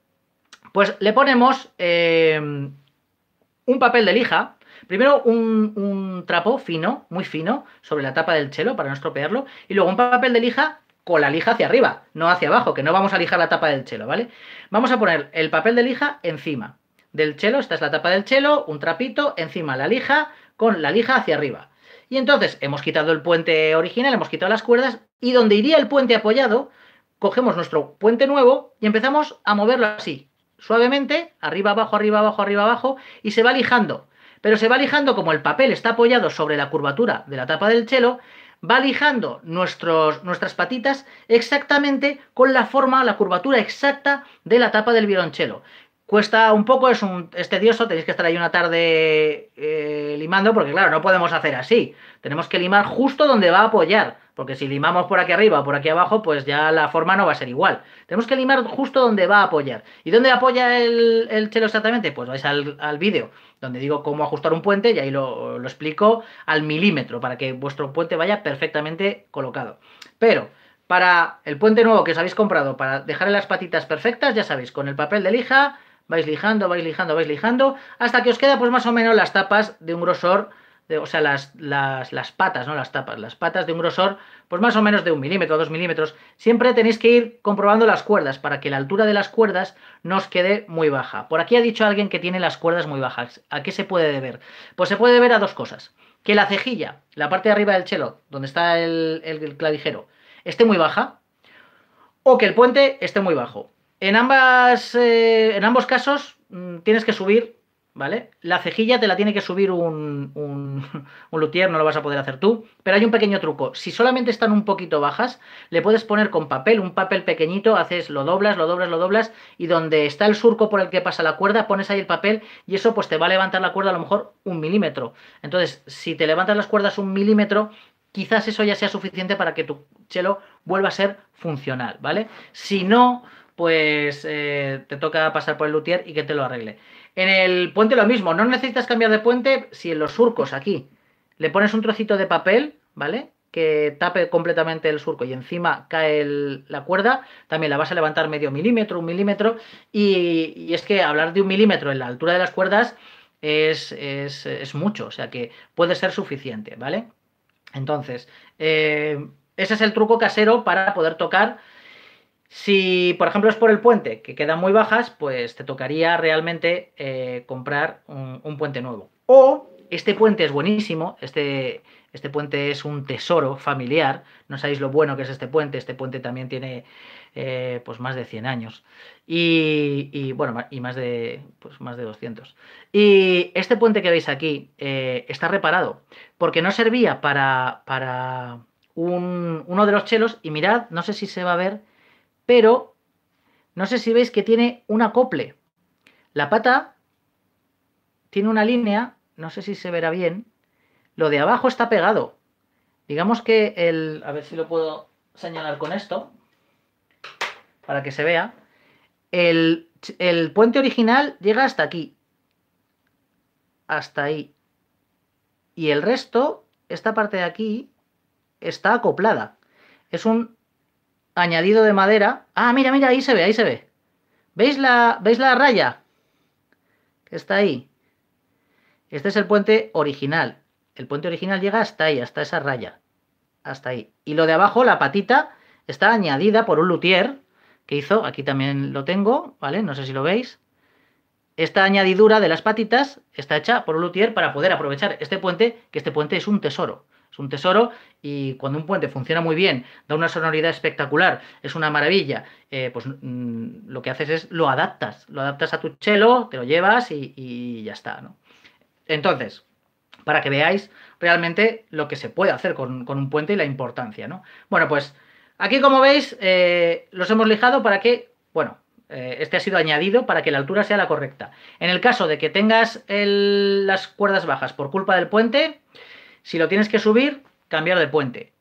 Pues le ponemos eh, un papel de lija, primero un, un, trapo fino, muy fino, sobre la tapa del chelo para no estropearlo, y luego un papel de lija con la lija hacia arriba, no hacia abajo, que no vamos a lijar la tapa del chelo, ¿vale? Vamos a poner el papel de lija encima del chelo, esta es la tapa del chelo, un trapito, encima la lija, con la lija hacia arriba. Y entonces hemos quitado el puente original, hemos quitado las cuerdas, y donde iría el puente apoyado, cogemos nuestro puente nuevo y empezamos a moverlo así, suavemente, arriba, abajo, arriba, abajo, arriba, abajo, y se va lijando. Pero se va lijando como el papel está apoyado sobre la curvatura de la tapa del chelo, va lijando nuestros, nuestras patitas exactamente con la forma, la curvatura exacta de la tapa del violonchelo. Cuesta un poco, es, un, es tedioso, tenéis que estar ahí una tarde eh, limando, porque claro, no podemos hacer así. Tenemos que limar justo donde va a apoyar, porque si limamos por aquí arriba o por aquí abajo, pues ya la forma no va a ser igual. Tenemos que limar justo donde va a apoyar. ¿Y dónde apoya el, chelo exactamente? Pues vais al, vídeo, donde digo cómo ajustar un puente, y ahí lo, lo explico al milímetro, para que vuestro puente vaya perfectamente colocado. Pero para el puente nuevo que os habéis comprado, para dejarle las patitas perfectas, ya sabéis, con el papel de lija vais lijando, vais lijando, vais lijando, hasta que os queda pues más o menos las tapas de un grosor, de, o sea, las, las, patas, no las tapas, las patas de un grosor pues más o menos de un milímetro, dos milímetros. Siempre tenéis que ir comprobando las cuerdas para que la altura de las cuerdas no os quede muy baja. Por aquí ha dicho alguien que tiene las cuerdas muy bajas. ¿A qué se puede deber? Pues se puede deber a dos cosas. Que la cejilla, la parte de arriba del chelo, donde está el clavijero, esté muy baja, o que el puente esté muy bajo. En, ambas, eh, en ambos casos mm, tienes que subir, ¿vale? La cejilla te la tiene que subir un, un, un luthier, no lo vas a poder hacer tú. Pero hay un pequeño truco. Si solamente están un poquito bajas, le puedes poner con papel, un papel pequeñito, haces, lo doblas, lo doblas, lo doblas, y donde está el surco por el que pasa la cuerda, pones ahí el papel y eso pues te va a levantar la cuerda a lo mejor un milímetro. Entonces, si te levantas las cuerdas un milímetro, quizás eso ya sea suficiente para que tu chelo vuelva a ser funcional, ¿vale? Si no, pues eh, te toca pasar por el luthier y que te lo arregle. En el puente lo mismo, no necesitas cambiar de puente si en los surcos aquí le pones un trocito de papel, ¿vale? Que tape completamente el surco y encima cae la cuerda, también la vas a levantar medio milímetro, un milímetro. Y, es que hablar de un milímetro en la altura de las cuerdas es, mucho, o sea que puede ser suficiente, ¿vale? Entonces, eh, ese es el truco casero para poder tocar si, por ejemplo, es por el puente, que quedan muy bajas, pues te tocaría realmente eh, comprar un, puente nuevo. O este puente es buenísimo, este, este puente es un tesoro familiar, no sabéis lo bueno que es este puente, este puente también tiene eh, pues más de 100 años y, bueno, y más de, pues más de 200. Y este puente que veis aquí eh, está reparado porque no servía para, uno de los chelos y mirad, no sé si se va a ver pero no sé si veis que tiene un acople. La pata tiene una línea, no sé si se verá bien, lo de abajo está pegado. Digamos que el, a ver si lo puedo señalar con esto, para que se vea, el, el puente original llega hasta aquí, hasta ahí. Y el resto, esta parte de aquí, está acoplada. Es un añadido de madera. Ah, mira, mira, ahí se ve, ahí se ve. ¿Veis la, ¿veis la raya? Que está ahí. Este es el puente original. El puente original llega hasta ahí, hasta esa raya. Hasta ahí. Y lo de abajo, la patita, está añadida por un luthier que hizo. Aquí también lo tengo, ¿vale? No sé si lo veis. Esta añadidura de las patitas está hecha por un luthier para poder aprovechar este puente, que este puente es un tesoro es un tesoro y cuando un puente funciona muy bien, da una sonoridad espectacular, es una maravilla, eh, pues mm, lo que haces es lo adaptas, lo adaptas a tu chelo, te lo llevas y, ya está, ¿no? Entonces, para que veáis realmente lo que se puede hacer con, un puente y la importancia, ¿no? Bueno, pues aquí como veis eh, los hemos lijado para que, bueno, eh, este ha sido añadido para que la altura sea la correcta. En el caso de que tengas las cuerdas bajas por culpa del puente, si lo tienes que subir, cambiar de puente.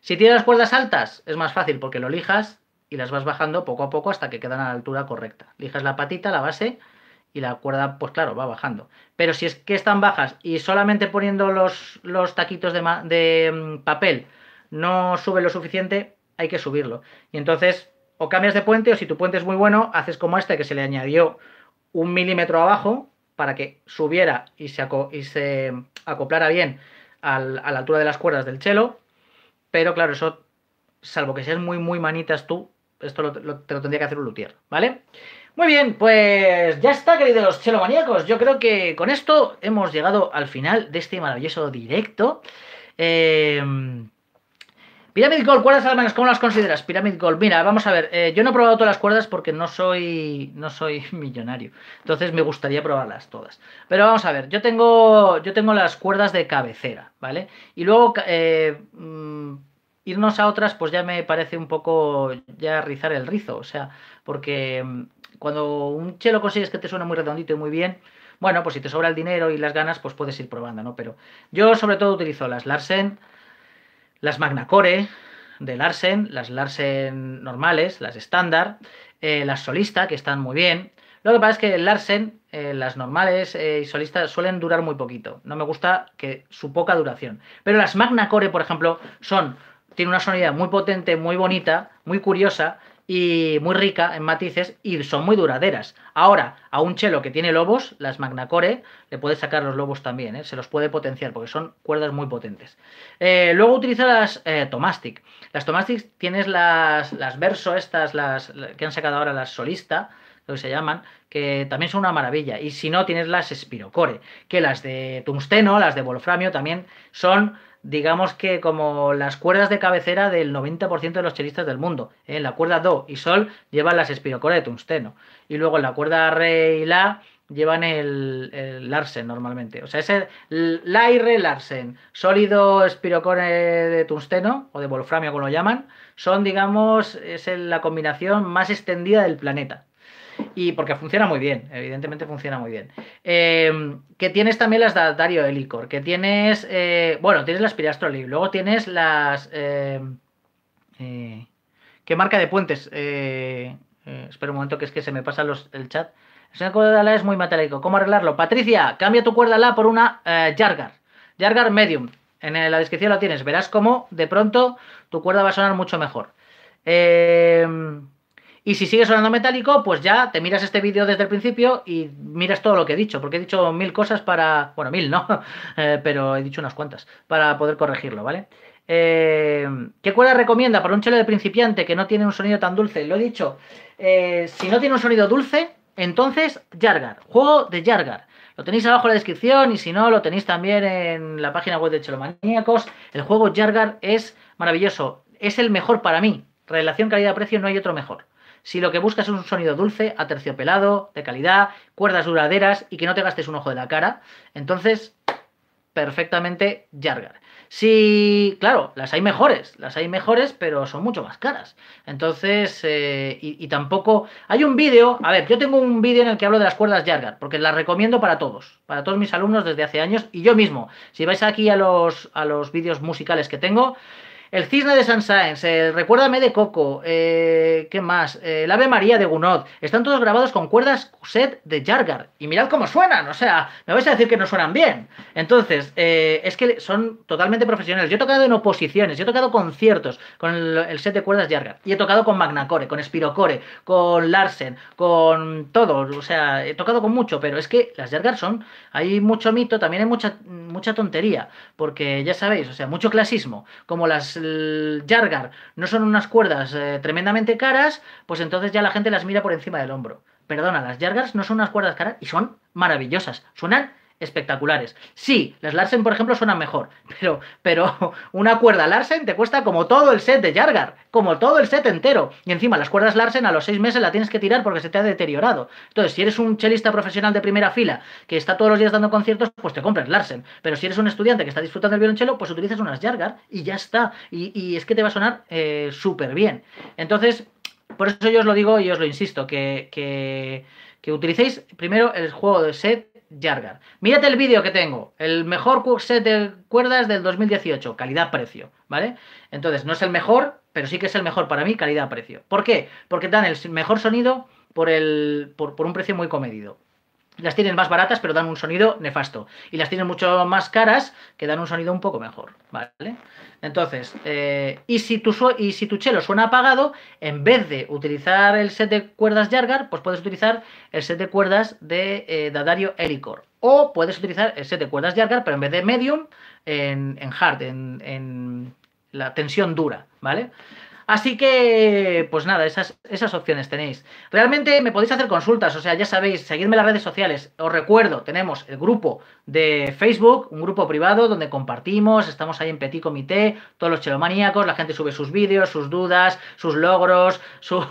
Si tienes las cuerdas altas, es más fácil porque lo lijas y las vas bajando poco a poco hasta que quedan a la altura correcta. Lijas la patita, la base y la cuerda, pues claro, va bajando. Pero si es que están bajas y solamente poniendo los, taquitos de, mm, papel no sube lo suficiente, hay que subirlo. Y entonces, o cambias de puente o si tu puente es muy bueno, haces como este que se le añadió un milímetro abajo para que subiera y se, y se acoplara bien a la altura de las cuerdas del chelo, pero claro, eso, salvo que seas muy, muy manitas tú, esto te lo tendría que hacer un luthier, ¿vale? Muy bien, pues ya está, queridos chelo maníacos. Yo creo que con esto hemos llegado al final de este maravilloso directo. Eh, Pyramid Gold, cuerdas alemanas, ¿cómo las consideras? Pyramid Gold, mira, vamos a ver, eh, yo no he probado todas las cuerdas porque no soy, no soy millonario, entonces me gustaría probarlas todas. Pero vamos a ver, yo tengo, yo tengo las cuerdas de cabecera, ¿vale? Y luego eh, mm, irnos a otras, pues ya me parece un poco ya rizar el rizo, o sea, porque mm, cuando un chelo consigues que te suena muy redondito y muy bien, bueno, pues si te sobra el dinero y las ganas, pues puedes ir probando, ¿no? Pero yo sobre todo utilizo las Larsen las Magna Core de Larsen, las Larsen normales, las estándar, eh, las solista, que están muy bien. Lo que pasa es que Larsen, eh, las normales eh, y solistas, suelen durar muy poquito. No me gusta que su poca duración. Pero las Magna Core, por ejemplo, son. Tiene una sonoridad muy potente, muy bonita, muy curiosa, y muy rica en matices y son muy duraderas. Ahora, a un chelo que tiene lobos, las Magnacore, le puedes sacar los lobos también, ¿eh? se los puede potenciar porque son cuerdas muy potentes. Eh, luego utiliza las eh, Tomastic. Las Tomastic tienes las, las verso, estas las, que han sacado ahora las solista, lo que se llaman, que también son una maravilla. Y si no, tienes las Spirocore, que las de tungsteno, las de wolframio, también son digamos que como las cuerdas de cabecera del 90% de los chelistas del mundo. En ¿eh? la cuerda Do y Sol llevan las espirocoras de tungsteno. Y luego en la cuerda Re y La llevan el, el Larsen normalmente. O sea, ese La y Re Larsen, sólido espirocore de tungsteno o de wolframio como lo llaman, son, digamos, es la combinación más extendida del planeta y porque funciona muy bien, evidentemente funciona muy bien. Eh, que tienes también las de Dario Helicor, que tienes, eh, bueno, tienes las Piriastroli, luego tienes las... Eh, ¿Qué marca de puentes? espera un momento que es que se me pasa el chat. ¿Es cuerda la es muy metálico. ¿Cómo arreglarlo? Patricia, cambia tu cuerda la por una Jargar. Jargar Medium. En la descripción la tienes. Verás cómo de pronto tu cuerda va a sonar mucho mejor. Eh, y si sigue sonando metálico, pues ya te miras este vídeo desde el principio y miras todo lo que he dicho, porque he dicho mil cosas para, bueno, mil no, eh, pero he dicho unas cuantas, para poder corregirlo, ¿vale? Eh, ¿Qué cuerda recomienda para un chelo de principiante que no tiene un sonido tan dulce? Lo he dicho, eh, si no tiene un sonido dulce, entonces Jargar. juego de Jargar. Lo tenéis abajo en la descripción y si no, lo tenéis también en la página web de Chelomaníacos. El juego Jargar es maravilloso, es el mejor para mí. Relación calidad-precio no hay otro mejor. Si lo que buscas es un sonido dulce, aterciopelado, de calidad, cuerdas duraderas y que no te gastes un ojo de la cara, entonces perfectamente Jargar. Sí, claro, las hay mejores, las hay mejores, pero son mucho más caras. Entonces, eh, y, tampoco. Hay un vídeo, a ver, yo tengo un vídeo en el que hablo de las cuerdas Jargar, porque las recomiendo para todos, para todos mis alumnos desde hace años y yo mismo. Si vais aquí a los, a los vídeos musicales que tengo, el Cisne de San Sáenz, el eh, Recuérdame de Coco, eh, ¿qué más? Eh, el Ave María de Gunod, Están todos grabados con cuerdas set de Jargar. Y mirad cómo suenan, o sea, me vais a decir que no suenan bien. Entonces, eh, es que son totalmente profesionales. Yo he tocado en oposiciones, yo he tocado conciertos con el, set de cuerdas Jargar. Y he tocado con Magna Core, con Spirocore, con Larsen, con todo. O sea, he tocado con mucho, pero es que las Jargar son... Hay mucho mito, también hay mucha, mucha tontería. Porque ya sabéis, o sea, mucho clasismo. Como las Jargar no son unas cuerdas eh, tremendamente caras, pues entonces ya la gente las mira por encima del hombro. Perdona, las Jargars no son unas cuerdas caras y son maravillosas. Suenan espectaculares. Sí, las Larsen, por ejemplo, suenan mejor, pero, pero una cuerda Larsen te cuesta como todo el set de Jargar, como todo el set entero. Y encima, las cuerdas Larsen a los seis meses la tienes que tirar porque se te ha deteriorado. Entonces, si eres un chelista profesional de primera fila que está todos los días dando conciertos, pues te compras Larsen. Pero si eres un estudiante que está disfrutando del violonchelo, pues utilizas unas Jargar y ya está. Y, es que te va a sonar eh, súper bien. Entonces, por eso yo os lo digo y os lo insisto, que, que, que utilicéis primero el juego de set Jargar, Mírate el vídeo que tengo, el mejor set de cuerdas del 2018, calidad-precio, ¿vale? Entonces, no es el mejor, pero sí que es el mejor para mí, calidad-precio. ¿Por qué? Porque dan el mejor sonido por, el, por un precio muy comedido. Las tienen más baratas, pero dan un sonido nefasto. Y las tienen mucho más caras, que dan un sonido un poco mejor. ¿Vale? Entonces, eh, y, si tu y si tu chelo suena apagado, en vez de utilizar el set de cuerdas Jargar pues puedes utilizar el set de cuerdas de eh, Dadario O puedes utilizar el set de cuerdas Jargar pero en vez de medium, en, en hard, en, en la tensión dura. ¿Vale? Así que, pues nada, esas, esas opciones tenéis. Realmente me podéis hacer consultas, o sea, ya sabéis, seguidme en las redes sociales. Os recuerdo, tenemos el grupo de Facebook, un grupo privado donde compartimos, estamos ahí en Petit Comité, todos los chelomaníacos, la gente sube sus vídeos, sus dudas, sus logros, sus,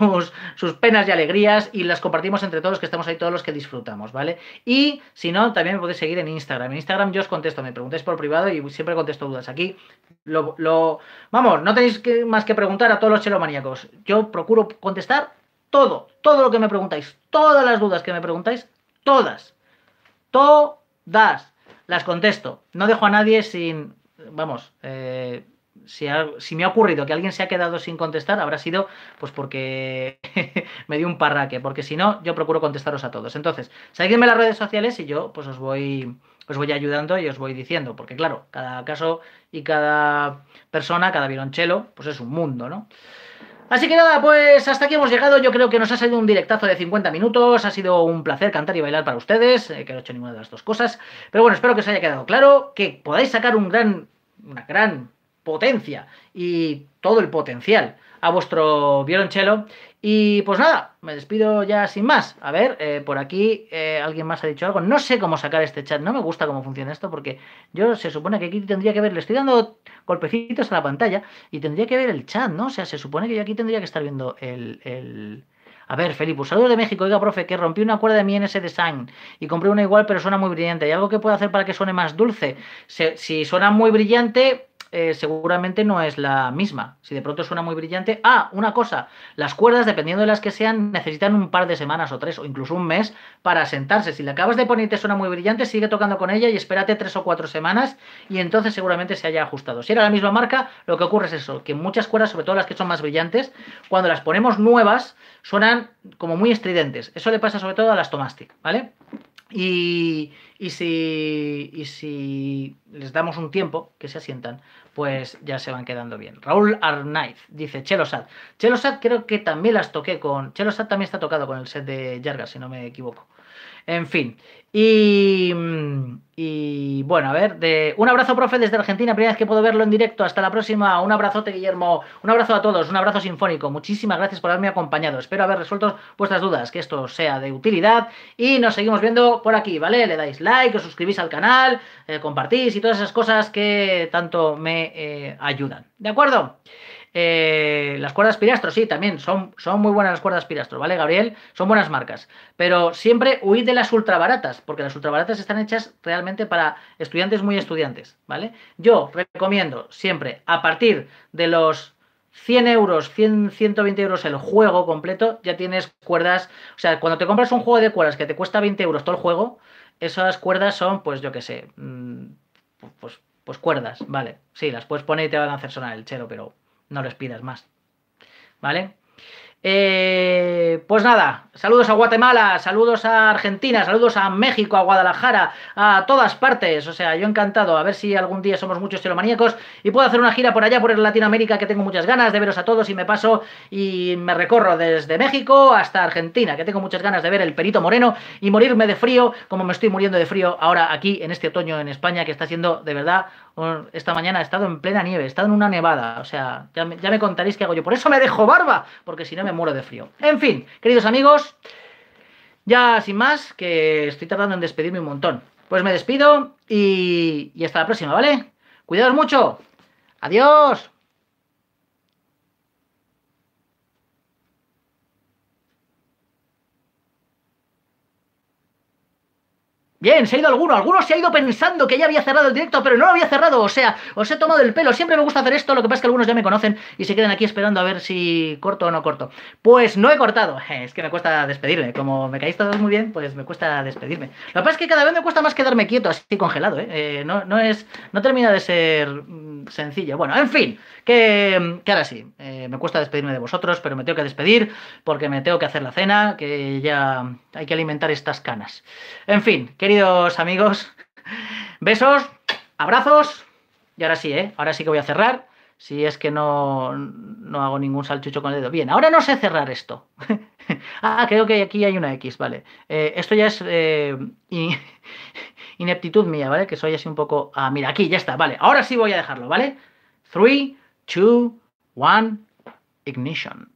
sus penas y alegrías y las compartimos entre todos, que estamos ahí todos los que disfrutamos, ¿vale? Y si no, también me podéis seguir en Instagram. En Instagram yo os contesto, me preguntéis por privado y siempre contesto dudas. Aquí, lo, vamos, no tenéis más que preguntar a todos los chelomaníacos. Yo procuro contestar todo, todo lo que me preguntáis, todas las dudas que me preguntáis, todas, todas, las contesto. No dejo a nadie sin, vamos, eh, si, me ha ocurrido que alguien se ha quedado sin contestar, habrá sido pues porque me dio un parraque, porque si no, yo procuro contestaros a todos. Entonces, seguidme las redes sociales y yo pues os voy, os voy ayudando y os voy diciendo, porque claro, cada caso y cada persona, cada violonchelo, pues es un mundo, ¿no? Así que nada, pues hasta aquí hemos llegado. Yo creo que nos ha salido un directazo de 50 minutos. Ha sido un placer cantar y bailar para ustedes, eh, que no he hecho ninguna de las dos cosas. Pero bueno, espero que os haya quedado claro, que podáis sacar un gran, una gran potencia y todo el potencial a vuestro violonchelo y pues nada, me despido ya sin más. A ver, eh, por aquí eh, alguien más ha dicho algo. No sé cómo sacar este chat, no me gusta cómo funciona esto porque yo se supone que aquí tendría que ver, le estoy dando golpecitos a la pantalla y tendría que ver el chat, ¿no? O sea, se supone que yo aquí tendría que estar viendo el... A ver, Felipe, saludos de México. Oiga, profe, que rompí una cuerda de mi NS Design y compré una igual, pero suena muy brillante. ¿Hay algo que pueda hacer para que suene más dulce? si suena muy brillante, eh, seguramente no es la misma. Si de pronto suena muy brillante. Ah, una cosa, las cuerdas, dependiendo de las que sean, necesitan un par de semanas o tres o incluso un mes para sentarse. Si le acabas de poner y te suena muy brillante, sigue tocando con ella y espérate tres o cuatro semanas y entonces seguramente se haya ajustado. Si era la misma marca, lo que ocurre es eso, que muchas cuerdas, sobre todo las que son más brillantes, cuando las ponemos nuevas, suenan como muy estridentes. Eso le pasa sobre todo a las Tomastic, ¿vale? Y, y, si, y si les damos un tiempo, que se asientan, pues ya se van quedando bien. Raúl Arnaiz dice Chelosat. Chelosat creo que también las toqué con. Chelosat también está tocado con el set de Yarga, si no me equivoco. En fin. Y, mm, y, bueno, a ver, de, un abrazo, profe, desde Argentina, primera vez que puedo verlo en directo. Hasta la próxima. Un abrazote, Guillermo. Un abrazo a todos, un abrazo sinfónico. Muchísimas gracias por haberme acompañado. Espero haber resuelto vuestras dudas, que esto sea de utilidad. Y nos seguimos viendo por aquí, ¿vale? Le dais like, os suscribís al canal, eh, compartís y todas esas cosas que tanto me eh, ayudan. ¿De acuerdo? Eh, las cuerdas pirastro, sí, también son, son muy buenas las cuerdas pirastro, ¿vale, Gabriel? Son buenas marcas. Pero siempre huid de las ultra baratas, porque las ultra baratas están hechas realmente para estudiantes muy estudiantes, ¿vale? Yo recomiendo siempre, a partir de los 100 euros, 100, 120 euros el juego completo, ya tienes cuerdas. O sea, cuando te compras un juego de cuerdas que te cuesta 20 euros todo el juego, esas cuerdas son, pues yo qué sé, mm, pues, pues cuerdas, ¿vale? Sí, las puedes poner y te van a hacer sonar el chelo, pero no les pidas más. ¿Vale? Eh, pues nada, saludos a Guatemala, saludos a Argentina, saludos a México, a Guadalajara, a todas partes. O sea, yo encantado. A ver si algún día somos muchos telomaníacos y puedo hacer una gira por allá, por Latinoamérica, que tengo muchas ganas de veros a todos y me paso y me recorro desde México hasta Argentina, que tengo muchas ganas de ver el perito moreno y morirme de frío, como me estoy muriendo de frío ahora aquí en este otoño en España, que está siendo de verdad esta mañana he estado en plena nieve, he estado en una nevada, o sea, ya me, contaréis qué hago yo. Por eso me dejo barba, porque si no me muero de frío. En fin, queridos amigos, ya sin más, que estoy tardando en despedirme un montón. Pues me despido y, y hasta la próxima, ¿vale? Cuidaos mucho. Adiós. Bien, se ha ido alguno. algunos se ha ido pensando que ya había cerrado el directo, pero no lo había cerrado. O sea, os he tomado el pelo. Siempre me gusta hacer esto. Lo que pasa es que algunos ya me conocen y se quedan aquí esperando a ver si corto o no corto. Pues no he cortado. Es que me cuesta despedirme. Como me caéis todos muy bien, pues me cuesta despedirme. Lo que pasa es que cada vez me cuesta más quedarme quieto, así congelado. ¿eh? Eh, no, es, no termina de ser mm, sencillo. Bueno, en fin, que, ahora sí. Eh, me cuesta despedirme de vosotros, pero me tengo que despedir porque me tengo que hacer la cena, que ya hay que alimentar estas canas. En fin, querido amigos. Besos, abrazos. Y ahora sí, ¿eh? Ahora sí que voy a cerrar. Si es que no, no hago ningún salchucho con el dedo. Bien, ahora no sé cerrar esto. ah, creo que aquí hay una X, vale. Eh, esto ya es eh, ineptitud mía, ¿vale? Que soy así un poco. Ah, mira, aquí ya está, vale. Ahora sí voy a dejarlo, ¿vale? 3, 2, 1, ignition.